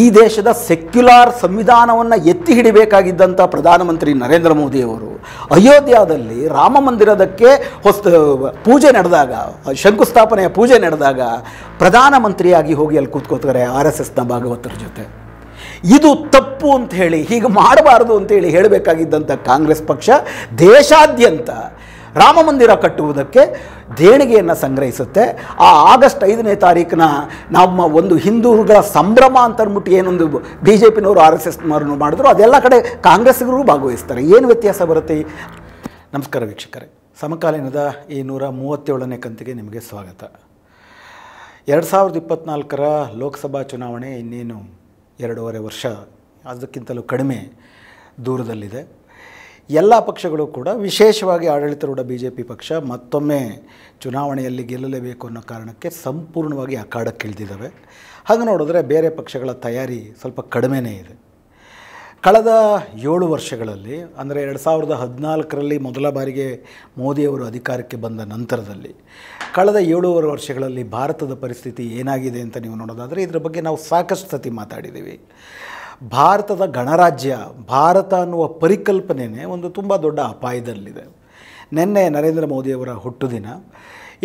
ಈ ದೇಶದ ಸೆಕ್ಯುಲಾರ್ ಸಂವಿಧಾನವನ್ನು ಎತ್ತಿ ಹಿಡಿಬೇಕಾಗಿದ್ದಂಥ ಪ್ರಧಾನಮಂತ್ರಿ ನರೇಂದ್ರ ಮೋದಿಯವರು ಅಯೋಧ್ಯದಲ್ಲಿ ರಾಮ ಮಂದಿರದಕ್ಕೆ ಹೊಸ ಪೂಜೆ ನಡೆದಾಗ ಶಂಕುಸ್ಥಾಪನೆಯ ಪೂಜೆ ನಡೆದಾಗ ಪ್ರಧಾನಮಂತ್ರಿಯಾಗಿ ಹೋಗಿ ಅಲ್ಲಿ ಕೂತ್ಕೋತಾರೆ ಆರ್ ಎಸ್ ಎಸ್ನ ಭಾಗವತರ ಜೊತೆ ಇದು ತಪ್ಪು ಅಂತ ಹೇಳಿ ಹೀಗೆ ಮಾಡಬಾರದು ಅಂತೇಳಿ ಹೇಳಬೇಕಾಗಿದ್ದಂಥ ಕಾಂಗ್ರೆಸ್ ಪಕ್ಷ ದೇಶಾದ್ಯಂತ ರಾಮ ಮಂದಿರ ಕಟ್ಟುವುದಕ್ಕೆ ದೇಣಿಗೆಯನ್ನು ಸಂಗ್ರಹಿಸುತ್ತೆ ಆ ಆಗಸ್ಟ್ ಐದನೇ ತಾರೀಕಿನ ನಮ್ಮ ಒಂದು ಹಿಂದೂಗಳ ಸಂಭ್ರಮ ಅಂತ ಅಂದ್ಬಿಟ್ಟು ಏನೊಂದು ಬಿ ಜೆ ಪಿನವರು ಆರ್ ಎಸ್ ಮಾರನ್ನು ಮಾಡಿದ್ರು ಅದೆಲ್ಲ ಕಡೆ ಕಾಂಗ್ರೆಸ್ಗರು ಭಾಗವಹಿಸ್ತಾರೆ ಏನು ವ್ಯತ್ಯಾಸ ಬರುತ್ತೆ ನಮಸ್ಕಾರ ವೀಕ್ಷಕರೇ ಸಮಕಾಲೀನದ ಈ ನೂರ ಮೂವತ್ತೇಳನೇ ಕಂತಿಗೆ ನಿಮಗೆ ಸ್ವಾಗತ ಎರಡು ಸಾವಿರದ ಇಪ್ಪತ್ತ್ನಾಲ್ಕರ ಲೋಕಸಭಾ ಚುನಾವಣೆ ಇನ್ನೇನು ಎರಡೂವರೆ ವರ್ಷ ಅದಕ್ಕಿಂತಲೂ ಕಡಿಮೆ ದೂರದಲ್ಲಿದೆ ಎಲ್ಲ ಪಕ್ಷಗಳು ಕೂಡ ವಿಶೇಷವಾಗಿ ಆಡಳಿತಾರೂಢ ಬಿ ಜೆ ಪಿ ಪಕ್ಷ ಮತ್ತೊಮ್ಮೆ ಚುನಾವಣೆಯಲ್ಲಿ ಗೆಲ್ಲಲೇಬೇಕು ಅನ್ನೋ ಕಾರಣಕ್ಕೆ ಸಂಪೂರ್ಣವಾಗಿ ಅಖಾಡಕ್ಕಿಳಿದಿದ್ದಾವೆ ಹಾಗೆ ನೋಡಿದ್ರೆ ಬೇರೆ ಪಕ್ಷಗಳ ತಯಾರಿ ಸ್ವಲ್ಪ ಕಡಿಮೆನೇ ಇದೆ ಕಳೆದ ಏಳು ವರ್ಷಗಳಲ್ಲಿ ಅಂದರೆ ಎರಡು ಸಾವಿರದ ಹದಿನಾಲ್ಕರಲ್ಲಿ ಮೊದಲ ಬಾರಿಗೆ ಮೋದಿಯವರು ಅಧಿಕಾರಕ್ಕೆ ಬಂದ ನಂತರದಲ್ಲಿ ಕಳೆದ ಏಳೂವರೆ ವರ್ಷಗಳಲ್ಲಿ ಭಾರತದ ಪರಿಸ್ಥಿತಿ ಏನಾಗಿದೆ ಅಂತ ನೀವು ನೋಡೋದಾದರೆ ಇದರ ಬಗ್ಗೆ ನಾವು ಸಾಕಷ್ಟು ಸತಿ ಮಾತಾಡಿದ್ದೀವಿ ಭಾರತದ ಗಣರಾಜ್ಯ ಭಾರತ ಅನ್ನುವ ಪರಿಕಲ್ಪನೆಯೇ ಒಂದು ತುಂಬ ದೊಡ್ಡ ಅಪಾಯದಲ್ಲಿದೆ ನಿನ್ನೆ ನರೇಂದ್ರ ಮೋದಿಯವರ ಹುಟ್ಟುದಿನ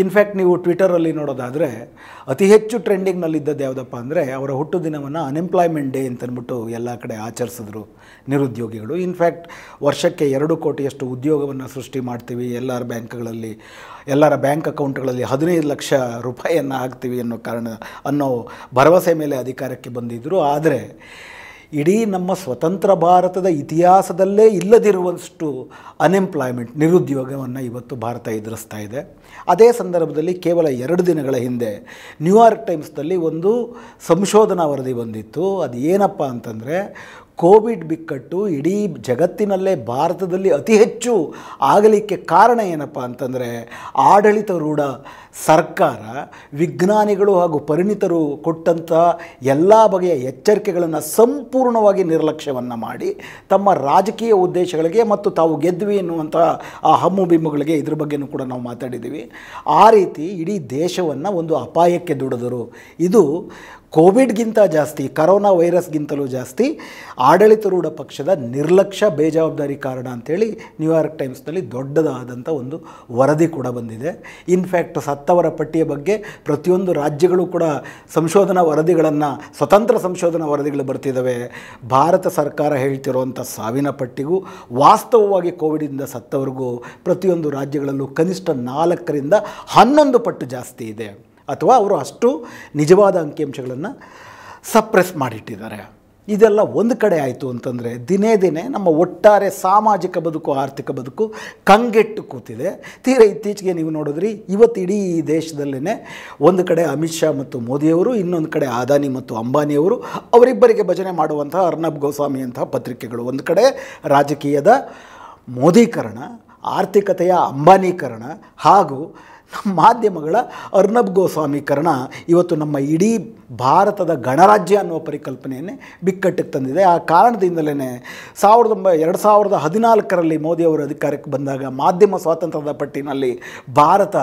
ಇನ್ಫ್ಯಾಕ್ಟ್ ನೀವು ಟ್ವಿಟರಲ್ಲಿ ನೋಡೋದಾದರೆ ಅತಿ ಹೆಚ್ಚು ಟ್ರೆಂಡಿಂಗ್ನಲ್ಲಿದ್ದದ್ದು ಯಾವುದಪ್ಪ ಅಂದರೆ ಅವರ ಹುಟ್ಟುದಿನವನ್ನು ಅನ್ಎಂಪ್ಲಾಯ್ಮೆಂಟ್ ಡೇ ಅಂತನ್ಬಿಟ್ಟು ಎಲ್ಲ ಕಡೆ ಆಚರಿಸಿದ್ರು ನಿರುದ್ಯೋಗಿಗಳು ಇನ್ಫ್ಯಾಕ್ಟ್ ವರ್ಷಕ್ಕೆ ಎರಡು ಕೋಟಿಯಷ್ಟು ಉದ್ಯೋಗವನ್ನು ಸೃಷ್ಟಿ ಮಾಡ್ತೀವಿ ಎಲ್ಲರ ಬ್ಯಾಂಕ್ಗಳಲ್ಲಿ ಎಲ್ಲರ ಬ್ಯಾಂಕ್ ಅಕೌಂಟ್ಗಳಲ್ಲಿ ಹದಿನೈದು ಲಕ್ಷ ರೂಪಾಯಿಯನ್ನು ಹಾಕ್ತೀವಿ ಅನ್ನೋ ಕಾರಣ ಅನ್ನೋ ಭರವಸೆ ಮೇಲೆ ಅಧಿಕಾರಕ್ಕೆ ಬಂದಿದ್ದರು ಆದರೆ ಇಡೀ ನಮ್ಮ ಸ್ವತಂತ್ರ ಭಾರತದ ಇತಿಹಾಸದಲ್ಲೇ ಇಲ್ಲದಿರುವಷ್ಟು ಅನ್ಎಂಪ್ಲಾಯ್ಮೆಂಟ್ ನಿರುದ್ಯೋಗವನ್ನು ಇವತ್ತು ಭಾರತ ಎದುರಿಸ್ತಾ ಇದೆ ಅದೇ ಸಂದರ್ಭದಲ್ಲಿ ಕೇವಲ ಎರಡು ದಿನಗಳ ಹಿಂದೆ ನ್ಯೂಯಾರ್ಕ್ ಟೈಮ್ಸ್ನಲ್ಲಿ ಒಂದು ಸಂಶೋಧನಾ ವರದಿ ಬಂದಿತ್ತು ಅದು ಏನಪ್ಪ ಅಂತಂದರೆ ಕೋವಿಡ್ ಬಿಕ್ಕಟ್ಟು ಇಡೀ ಜಗತ್ತಿನಲ್ಲೇ ಭಾರತದಲ್ಲಿ ಅತಿ ಹೆಚ್ಚು ಆಗಲಿಕ್ಕೆ ಕಾರಣ ಏನಪ್ಪ ಅಂತಂದರೆ ಆಡಳಿತರೂಢ ಸರ್ಕಾರ ವಿಜ್ಞಾನಿಗಳು ಹಾಗೂ ಪರಿಣಿತರು ಕೊಟ್ಟಂಥ ಎಲ್ಲ ಬಗೆಯ ಎಚ್ಚರಿಕೆಗಳನ್ನು ಸಂಪೂರ್ಣವಾಗಿ ನಿರ್ಲಕ್ಷ್ಯವನ್ನು ಮಾಡಿ ತಮ್ಮ ರಾಜಕೀಯ ಉದ್ದೇಶಗಳಿಗೆ ಮತ್ತು ತಾವು ಗೆದ್ವಿ ಎನ್ನುವಂಥ ಆ ಹಮ್ಮು ಬಿಮ್ಮುಗಳಿಗೆ ಇದ್ರ ಬಗ್ಗೆನೂ ಕೂಡ ನಾವು ಮಾತಾಡಿದ್ದೀವಿ ಆ ರೀತಿ ಇಡೀ ದೇಶವನ್ನು ಒಂದು ಅಪಾಯಕ್ಕೆ ದುಡಿದರು ಇದು ಕೋವಿಡ್ಗಿಂತ ಜಾಸ್ತಿ ಕರೋನಾ ವೈರಸ್ಗಿಂತಲೂ ಜಾಸ್ತಿ ರೂಢ ಪಕ್ಷದ ನಿರ್ಲಕ್ಷ್ಯ ಬೇಜವಾಬ್ದಾರಿ ಕಾರಣ ಅಂಥೇಳಿ ನ್ಯೂಯಾರ್ಕ್ ಟೈಮ್ಸ್ನಲ್ಲಿ ದೊಡ್ಡದಾದಂಥ ಒಂದು ವರದಿ ಕೂಡ ಬಂದಿದೆ ಇನ್ಫ್ಯಾಕ್ಟ್ ಸತ್ತವರ ಪಟ್ಟಿಯ ಬಗ್ಗೆ ಪ್ರತಿಯೊಂದು ರಾಜ್ಯಗಳು ಕೂಡ ಸಂಶೋಧನಾ ವರದಿಗಳನ್ನು ಸ್ವತಂತ್ರ ಸಂಶೋಧನಾ ವರದಿಗಳು ಬರ್ತಿದ್ದಾವೆ ಭಾರತ ಸರ್ಕಾರ ಹೇಳ್ತಿರುವಂಥ ಸಾವಿನ ಪಟ್ಟಿಗೂ ವಾಸ್ತವವಾಗಿ ಕೋವಿಡಿಂದ ಸತ್ತವರಿಗೂ ಪ್ರತಿಯೊಂದು ರಾಜ್ಯಗಳಲ್ಲೂ ಕನಿಷ್ಠ ನಾಲ್ಕರಿಂದ ಹನ್ನೊಂದು ಪಟ್ಟು ಜಾಸ್ತಿ ಇದೆ ಅಥವಾ ಅವರು ಅಷ್ಟು ನಿಜವಾದ ಅಂಕಿಅಂಶಗಳನ್ನು ಸಪ್ರೆಸ್ ಮಾಡಿಟ್ಟಿದ್ದಾರೆ ಇದೆಲ್ಲ ಒಂದು ಕಡೆ ಆಯಿತು ಅಂತಂದರೆ ದಿನೇ ದಿನೇ ನಮ್ಮ ಒಟ್ಟಾರೆ ಸಾಮಾಜಿಕ ಬದುಕು ಆರ್ಥಿಕ ಬದುಕು ಕಂಗೆಟ್ಟು ಕೂತಿದೆ ತೀರ ಇತ್ತೀಚೆಗೆ ನೀವು ನೋಡಿದ್ರಿ ಇವತ್ತು ಇಡೀ ದೇಶದಲ್ಲೇ ಒಂದು ಕಡೆ ಅಮಿತ್ ಶಾ ಮತ್ತು ಮೋದಿಯವರು ಇನ್ನೊಂದು ಕಡೆ ಆದಾನಿ ಮತ್ತು ಅಂಬಾನಿಯವರು ಅವರಿಬ್ಬರಿಗೆ ಭಜನೆ ಮಾಡುವಂತಹ ಅರ್ನಬ್ ಗೋಸ್ವಾಮಿ ಅಂತಹ ಪತ್ರಿಕೆಗಳು ಒಂದು ಕಡೆ ರಾಜಕೀಯದ ಮೋದೀಕರಣ ಆರ್ಥಿಕತೆಯ ಅಂಬಾನೀಕರಣ ಹಾಗೂ ಮಾಧ್ಯಮಗಳ ಅರ್ನಬ್ ಗೋಸ್ವಾಮಿ ಕರ್ಣ ಇವತ್ತು ನಮ್ಮ ಇಡೀ ಭಾರತದ ಗಣರಾಜ್ಯ ಅನ್ನುವ ಪರಿಕಲ್ಪನೆಯನ್ನೇ ಬಿಕ್ಕಟ್ಟಿಗೆ ತಂದಿದೆ ಆ ಕಾರಣದಿಂದಲೇ ಸಾವಿರದ ಒಂಬೈ ಎರಡು ಸಾವಿರದ ಹದಿನಾಲ್ಕರಲ್ಲಿ ಮೋದಿಯವರು ಅಧಿಕಾರಕ್ಕೆ ಬಂದಾಗ ಮಾಧ್ಯಮ ಸ್ವಾತಂತ್ರ್ಯದ ಪಟ್ಟಿನಲ್ಲಿ ಭಾರತ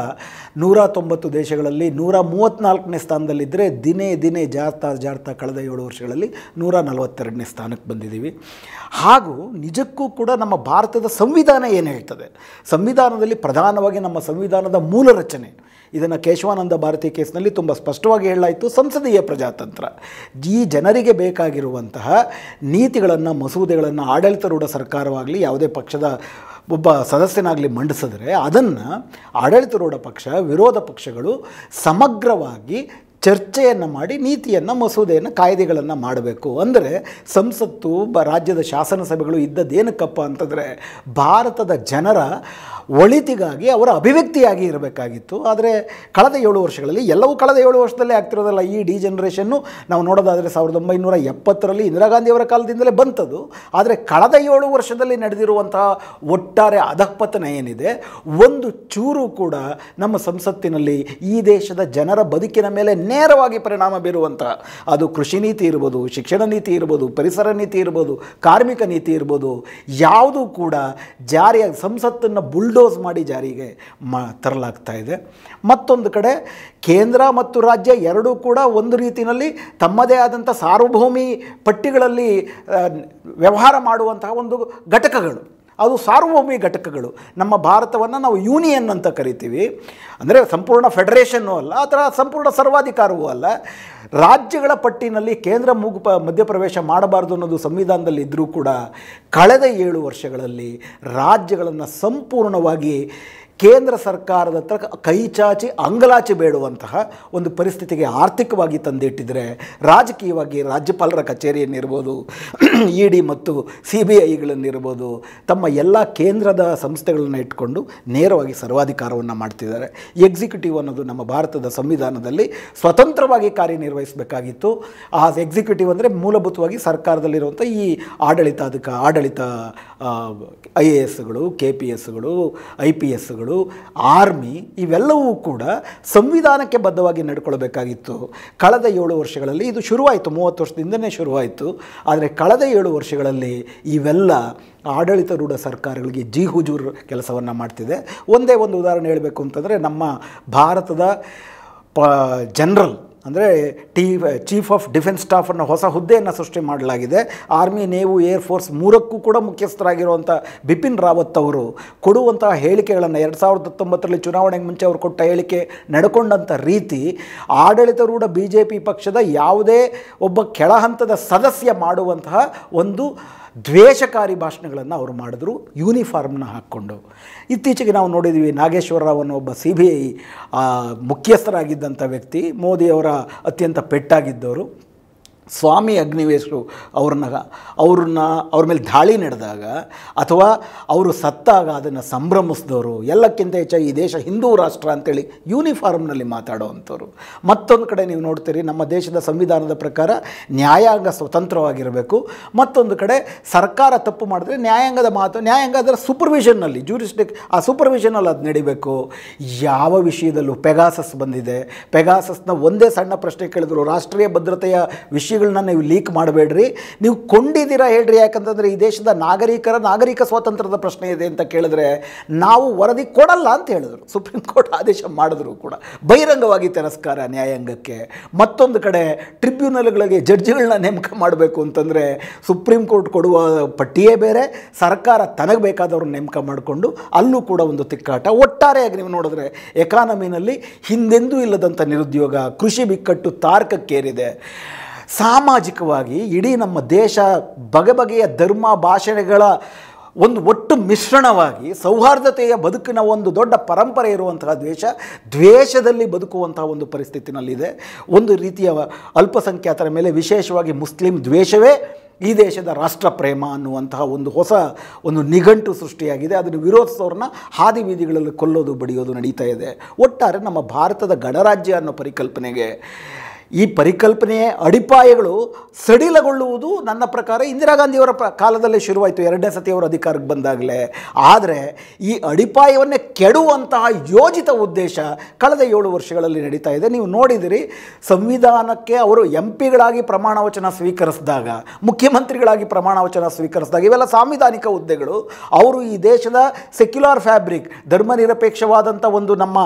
ನೂರ ತೊಂಬತ್ತು ದೇಶಗಳಲ್ಲಿ ನೂರ ಮೂವತ್ತ್ನಾಲ್ಕನೇ ಸ್ಥಾನದಲ್ಲಿದ್ದರೆ ದಿನೇ ದಿನೇ ಜಾರ್ತಾ ಜಾರ್ತಾ ಕಳೆದ ಏಳು ವರ್ಷಗಳಲ್ಲಿ ನೂರ ನಲವತ್ತೆರಡನೇ ಸ್ಥಾನಕ್ಕೆ ಬಂದಿದ್ದೀವಿ ಹಾಗೂ ನಿಜಕ್ಕೂ ಕೂಡ ನಮ್ಮ ಭಾರತದ ಸಂವಿಧಾನ ಏನು ಹೇಳ್ತದೆ ಸಂವಿಧಾನದಲ್ಲಿ ಪ್ರಧಾನವಾಗಿ ನಮ್ಮ ಸಂವಿಧಾನದ ಮೂಲ ರಚನೆ ಇದನ್ನು ಕೇಶವಾನಂದ ಭಾರತಿ ಕೇಸ್ನಲ್ಲಿ ತುಂಬ ಸ್ಪಷ್ಟವಾಗಿ ಹೇಳಲಾಯಿತು ಸಂಸದೀಯ ಪ್ರಜಾತಂತ್ರ ಈ ಜನರಿಗೆ ಬೇಕಾಗಿರುವಂತಹ ನೀತಿಗಳನ್ನು ಮಸೂದೆಗಳನ್ನು ಆಡಳಿತಾರೂಢ ಸರ್ಕಾರವಾಗಲಿ ಯಾವುದೇ ಪಕ್ಷದ ಒಬ್ಬ ಸದಸ್ಯನಾಗಲಿ ಮಂಡಿಸಿದ್ರೆ ಅದನ್ನು ಆಡಳಿತಾರೂಢ ಪಕ್ಷ ವಿರೋಧ ಪಕ್ಷಗಳು ಸಮಗ್ರವಾಗಿ ಚರ್ಚೆಯನ್ನು ಮಾಡಿ ನೀತಿಯನ್ನು ಮಸೂದೆಯನ್ನು ಕಾಯ್ದೆಗಳನ್ನು ಮಾಡಬೇಕು ಅಂದರೆ ಸಂಸತ್ತು ಬ ರಾಜ್ಯದ ಶಾಸನ ಸಭೆಗಳು ಇದ್ದದ್ದೇನಕ್ಕಪ್ಪ ಅಂತಂದರೆ ಭಾರತದ ಜನರ ಒಳಿತಿಗಾಗಿ ಅವರ ಅಭಿವ್ಯಕ್ತಿಯಾಗಿ ಇರಬೇಕಾಗಿತ್ತು ಆದರೆ ಕಳೆದ ಏಳು ವರ್ಷಗಳಲ್ಲಿ ಎಲ್ಲವೂ ಕಳೆದ ಏಳು ವರ್ಷದಲ್ಲೇ ಆಗ್ತಿರೋದಲ್ಲ ಈ ಡಿ ಜನ್ರೇಷನ್ನು ನಾವು ನೋಡೋದಾದರೆ ಸಾವಿರದ ಒಂಬೈನೂರ ಎಪ್ಪತ್ತರಲ್ಲಿ ಇಂದಿರಾ ಗಾಂಧಿಯವರ ಕಾಲದಿಂದಲೇ ಬಂತದು ಆದರೆ ಕಳೆದ ಏಳು ವರ್ಷದಲ್ಲಿ ನಡೆದಿರುವಂತಹ ಒಟ್ಟಾರೆ ಅಧಃಪತನ ಏನಿದೆ ಒಂದು ಚೂರು ಕೂಡ ನಮ್ಮ ಸಂಸತ್ತಿನಲ್ಲಿ ಈ ದೇಶದ ಜನರ ಬದುಕಿನ ಮೇಲೆ ನೇರವಾಗಿ ಪರಿಣಾಮ ಬೀರುವಂತಹ ಅದು ಕೃಷಿ ನೀತಿ ಇರ್ಬೋದು ಶಿಕ್ಷಣ ನೀತಿ ಇರ್ಬೋದು ಪರಿಸರ ನೀತಿ ಇರ್ಬೋದು ಕಾರ್ಮಿಕ ನೀತಿ ಇರ್ಬೋದು ಯಾವುದೂ ಕೂಡ ಜಾರಿಯಾಗಿ ಸಂಸತ್ತನ್ನು ಬುಲ್ ಬುಲ್ಡೋಸ್ ಮಾಡಿ ಜಾರಿಗೆ ಮಾ ತರಲಾಗ್ತಾ ಇದೆ ಮತ್ತೊಂದು ಕಡೆ ಕೇಂದ್ರ ಮತ್ತು ರಾಜ್ಯ ಎರಡೂ ಕೂಡ ಒಂದು ರೀತಿಯಲ್ಲಿ ತಮ್ಮದೇ ಆದಂಥ ಸಾರ್ವಭೌಮಿ ಪಟ್ಟಿಗಳಲ್ಲಿ ವ್ಯವಹಾರ ಮಾಡುವಂತಹ ಒಂದು ಘಟಕಗಳು ಅದು ಸಾರ್ವಭೌಮಿ ಘಟಕಗಳು ನಮ್ಮ ಭಾರತವನ್ನು ನಾವು ಯೂನಿಯನ್ ಅಂತ ಕರಿತೀವಿ ಅಂದರೆ ಸಂಪೂರ್ಣ ಫೆಡರೇಷನ್ನು ಅಲ್ಲ ಆ ಥರ ಸಂಪೂರ್ಣ ಸರ್ವಾಧಿಕಾರವೂ ಅಲ್ಲ ರಾಜ್ಯಗಳ ಪಟ್ಟಿನಲ್ಲಿ ಕೇಂದ್ರ ಮೂಗು ಪ ಮಧ್ಯಪ್ರವೇಶ ಮಾಡಬಾರ್ದು ಅನ್ನೋದು ಸಂವಿಧಾನದಲ್ಲಿ ಇದ್ದರೂ ಕೂಡ ಕಳೆದ ಏಳು ವರ್ಷಗಳಲ್ಲಿ ರಾಜ್ಯಗಳನ್ನು ಸಂಪೂರ್ಣವಾಗಿ ಕೇಂದ್ರ ಸರ್ಕಾರದ ಹತ್ರ ಕೈಚಾಚಿ ಚಾಚಿ ಅಂಗಲಾಚಿ ಬೇಡುವಂತಹ ಒಂದು ಪರಿಸ್ಥಿತಿಗೆ ಆರ್ಥಿಕವಾಗಿ ತಂದಿಟ್ಟಿದರೆ ರಾಜಕೀಯವಾಗಿ ರಾಜ್ಯಪಾಲರ ಕಚೇರಿಯನ್ನಿರ್ಬೋದು ಇ ಡಿ ಮತ್ತು ಸಿ ಬಿ ಐಗಳನ್ನಿರ್ಬೋದು ತಮ್ಮ ಎಲ್ಲ ಕೇಂದ್ರದ ಸಂಸ್ಥೆಗಳನ್ನು ಇಟ್ಕೊಂಡು ನೇರವಾಗಿ ಸರ್ವಾಧಿಕಾರವನ್ನು ಮಾಡ್ತಿದ್ದಾರೆ ಎಕ್ಸಿಕ್ಯೂಟಿವ್ ಅನ್ನೋದು ನಮ್ಮ ಭಾರತದ ಸಂವಿಧಾನದಲ್ಲಿ ಸ್ವತಂತ್ರವಾಗಿ ಕಾರ್ಯನಿರ್ವಹಿಸಬೇಕಾಗಿತ್ತು ಆ ಎಕ್ಸಿಕ್ಯೂಟಿವ್ ಅಂದರೆ ಮೂಲಭೂತವಾಗಿ ಸರ್ಕಾರದಲ್ಲಿರುವಂಥ ಈ ಆಡಳಿತಾಧಿಕ ಆಡಳಿತ ಐ ಎ ಎಸ್ಗಳು ಕೆ ಪಿ ಎಸ್ಗಳು ಐ ಪಿ ಎಸ್ಗಳು ಆರ್ಮಿ ಇವೆಲ್ಲವೂ ಕೂಡ ಸಂವಿಧಾನಕ್ಕೆ ಬದ್ಧವಾಗಿ ನಡ್ಕೊಳ್ಬೇಕಾಗಿತ್ತು ಕಳೆದ ಏಳು ವರ್ಷಗಳಲ್ಲಿ ಇದು ಶುರುವಾಯಿತು ಮೂವತ್ತು ವರ್ಷದಿಂದನೇ ಶುರುವಾಯಿತು ಆದರೆ ಕಳೆದ ಏಳು ವರ್ಷಗಳಲ್ಲಿ ಇವೆಲ್ಲ ರೂಢ ಸರ್ಕಾರಗಳಿಗೆ ಜಿ ಹುಜೂರ್ ಕೆಲಸವನ್ನು ಮಾಡ್ತಿದೆ ಒಂದೇ ಒಂದು ಉದಾಹರಣೆ ಹೇಳಬೇಕು ಅಂತಂದರೆ ನಮ್ಮ ಭಾರತದ ಪ ಜನರಲ್ ಅಂದರೆ ಟಿ ಚೀಫ್ ಆಫ್ ಡಿಫೆನ್ಸ್ ಸ್ಟಾಫ್ ಅನ್ನೋ ಹೊಸ ಹುದ್ದೆಯನ್ನು ಸೃಷ್ಟಿ ಮಾಡಲಾಗಿದೆ ಆರ್ಮಿ ನೇವು ಏರ್ ಫೋರ್ಸ್ ಮೂರಕ್ಕೂ ಕೂಡ ಮುಖ್ಯಸ್ಥರಾಗಿರುವಂಥ ಬಿಪಿನ್ ರಾವತ್ ಅವರು ಕೊಡುವಂತಹ ಹೇಳಿಕೆಗಳನ್ನು ಎರಡು ಸಾವಿರದ ಹತ್ತೊಂಬತ್ತರಲ್ಲಿ ಚುನಾವಣೆಗೆ ಮುಂಚೆ ಅವರು ಕೊಟ್ಟ ಹೇಳಿಕೆ ನಡ್ಕೊಂಡಂಥ ರೀತಿ ರೂಢ ಬಿ ಜೆ ಪಿ ಪಕ್ಷದ ಯಾವುದೇ ಒಬ್ಬ ಕೆಳಹಂತದ ಸದಸ್ಯ ಮಾಡುವಂತಹ ಒಂದು ದ್ವೇಷಕಾರಿ ಭಾಷಣಗಳನ್ನು ಅವರು ಮಾಡಿದ್ರು ಯೂನಿಫಾರ್ಮ್ನ ಹಾಕ್ಕೊಂಡು ಇತ್ತೀಚೆಗೆ ನಾವು ನೋಡಿದ್ದೀವಿ ನಾಗೇಶ್ವರ ರಾವ್ ಅನ್ನೋ ಒಬ್ಬ ಸಿ ಬಿ ಐ ಮುಖ್ಯಸ್ಥರಾಗಿದ್ದಂಥ ವ್ಯಕ್ತಿ ಮೋದಿಯವರ ಅತ್ಯಂತ ಪೆಟ್ಟಾಗಿದ್ದವರು ಸ್ವಾಮಿ ಅಗ್ನಿವೇಶರು ಅವ್ರನ್ನ ಅವ್ರನ್ನ ಅವ್ರ ಮೇಲೆ ದಾಳಿ ನಡೆದಾಗ ಅಥವಾ ಅವರು ಸತ್ತಾಗ ಅದನ್ನು ಸಂಭ್ರಮಿಸಿದವರು ಎಲ್ಲಕ್ಕಿಂತ ಹೆಚ್ಚಾಗಿ ಈ ದೇಶ ಹಿಂದೂ ರಾಷ್ಟ್ರ ಅಂತೇಳಿ ಯೂನಿಫಾರ್ಮ್ನಲ್ಲಿ ಮಾತಾಡೋವಂಥವ್ರು ಮತ್ತೊಂದು ಕಡೆ ನೀವು ನೋಡ್ತೀರಿ ನಮ್ಮ ದೇಶದ ಸಂವಿಧಾನದ ಪ್ರಕಾರ ನ್ಯಾಯಾಂಗ ಸ್ವತಂತ್ರವಾಗಿರಬೇಕು ಮತ್ತೊಂದು ಕಡೆ ಸರ್ಕಾರ ತಪ್ಪು ಮಾಡಿದ್ರೆ ನ್ಯಾಯಾಂಗದ ಮಾತು ನ್ಯಾಯಾಂಗ ಅದರ ಸೂಪರ್ವಿಷನ್ನಲ್ಲಿ ಜೂರಿಸ್ಟಿಕ್ ಆ ಸೂಪರ್ವಿಷನಲ್ಲಿ ಅದು ನಡಿಬೇಕು ಯಾವ ವಿಷಯದಲ್ಲೂ ಪೆಗಾಸಸ್ ಬಂದಿದೆ ಪೆಗಾಸಸ್ನ ಒಂದೇ ಸಣ್ಣ ಪ್ರಶ್ನೆ ಕೇಳಿದ್ರು ರಾಷ್ಟ್ರೀಯ ಭದ್ರತೆಯ ವಿಷಯ ನೀವು ಲೀಕ್ ಮಾಡಬೇಡ್ರಿ ನೀವು ಕೊಂಡಿದ್ದೀರಾ ಹೇಳ್ರಿ ಯಾಕಂತಂದರೆ ಈ ದೇಶದ ನಾಗರಿಕರ ನಾಗರಿಕ ಸ್ವಾತಂತ್ರ್ಯದ ಪ್ರಶ್ನೆ ಇದೆ ಅಂತ ಕೇಳಿದ್ರೆ ನಾವು ವರದಿ ಕೊಡಲ್ಲ ಅಂತ ಹೇಳಿದರು ಸುಪ್ರೀಂ ಕೋರ್ಟ್ ಆದೇಶ ಮಾಡಿದ್ರು ಕೂಡ ಬಹಿರಂಗವಾಗಿ ತಿರಸ್ಕಾರ ನ್ಯಾಯಾಂಗಕ್ಕೆ ಮತ್ತೊಂದು ಕಡೆ ಟ್ರಿಬ್ಯುನಲ್ಗಳಿಗೆ ಜಡ್ಜ್ಗಳನ್ನ ನೇಮಕ ಮಾಡಬೇಕು ಅಂತಂದರೆ ಸುಪ್ರೀಂ ಕೋರ್ಟ್ ಕೊಡುವ ಪಟ್ಟಿಯೇ ಬೇರೆ ಸರ್ಕಾರ ತನಗೆ ಬೇಕಾದವ್ರನ್ನ ನೇಮಕ ಮಾಡಿಕೊಂಡು ಅಲ್ಲೂ ಕೂಡ ಒಂದು ತಿಕ್ಕಾಟ ಒಟ್ಟಾರೆಯಾಗಿ ನೀವು ನೋಡಿದ್ರೆ ಎಕಾನಮಿನಲ್ಲಿ ಹಿಂದೆಂದೂ ಇಲ್ಲದಂಥ ನಿರುದ್ಯೋಗ ಕೃಷಿ ಬಿಕ್ಕಟ್ಟು ತಾರ್ಕಕ್ಕೇರಿದೆ ಸಾಮಾಜಿಕವಾಗಿ ಇಡೀ ನಮ್ಮ ದೇಶ ಬಗೆ ಬಗೆಯ ಧರ್ಮ ಭಾಷೆಗಳ ಒಂದು ಒಟ್ಟು ಮಿಶ್ರಣವಾಗಿ ಸೌಹಾರ್ದತೆಯ ಬದುಕಿನ ಒಂದು ದೊಡ್ಡ ಪರಂಪರೆ ಇರುವಂತಹ ದ್ವೇಷ ದ್ವೇಷದಲ್ಲಿ ಬದುಕುವಂತಹ ಒಂದು ಪರಿಸ್ಥಿತಿನಲ್ಲಿದೆ ಒಂದು ರೀತಿಯ ಅಲ್ಪಸಂಖ್ಯಾತರ ಮೇಲೆ ವಿಶೇಷವಾಗಿ ಮುಸ್ಲಿಂ ದ್ವೇಷವೇ ಈ ದೇಶದ ರಾಷ್ಟ್ರ ಪ್ರೇಮ ಅನ್ನುವಂತಹ ಒಂದು ಹೊಸ ಒಂದು ನಿಘಂಟು ಸೃಷ್ಟಿಯಾಗಿದೆ ಅದನ್ನು ವಿರೋಧಿಸೋರನ್ನ ಹಾದಿ ಬೀದಿಗಳಲ್ಲಿ ಕೊಲ್ಲೋದು ಬಡಿಯೋದು ನಡೀತಾ ಇದೆ ಒಟ್ಟಾರೆ ನಮ್ಮ ಭಾರತದ ಗಣರಾಜ್ಯ ಅನ್ನೋ ಪರಿಕಲ್ಪನೆಗೆ ಈ ಪರಿಕಲ್ಪನೆಯ ಅಡಿಪಾಯಗಳು ಸಡಿಲಗೊಳ್ಳುವುದು ನನ್ನ ಪ್ರಕಾರ ಇಂದಿರಾ ಗಾಂಧಿಯವರ ಪ್ರ ಕಾಲದಲ್ಲೇ ಶುರುವಾಯಿತು ಎರಡನೇ ಸತಿ ಅಧಿಕಾರಕ್ಕೆ ಬಂದಾಗಲೇ ಆದರೆ ಈ ಅಡಿಪಾಯವನ್ನೇ ಕೆಡುವಂತಹ ಯೋಜಿತ ಉದ್ದೇಶ ಕಳೆದ ಏಳು ವರ್ಷಗಳಲ್ಲಿ ನಡೀತಾ ಇದೆ ನೀವು ನೋಡಿದಿರಿ ಸಂವಿಧಾನಕ್ಕೆ ಅವರು ಎಂ ಪಿಗಳಾಗಿ ಪ್ರಮಾಣ ವಚನ ಸ್ವೀಕರಿಸಿದಾಗ ಮುಖ್ಯಮಂತ್ರಿಗಳಾಗಿ ಪ್ರಮಾಣ ವಚನ ಸ್ವೀಕರಿಸಿದಾಗ ಇವೆಲ್ಲ ಸಾಂವಿಧಾನಿಕ ಹುದ್ದೆಗಳು ಅವರು ಈ ದೇಶದ ಸೆಕ್ಯುಲರ್ ಫ್ಯಾಬ್ರಿಕ್ ಧರ್ಮನಿರಪೇಕ್ಷವಾದಂಥ ಒಂದು ನಮ್ಮ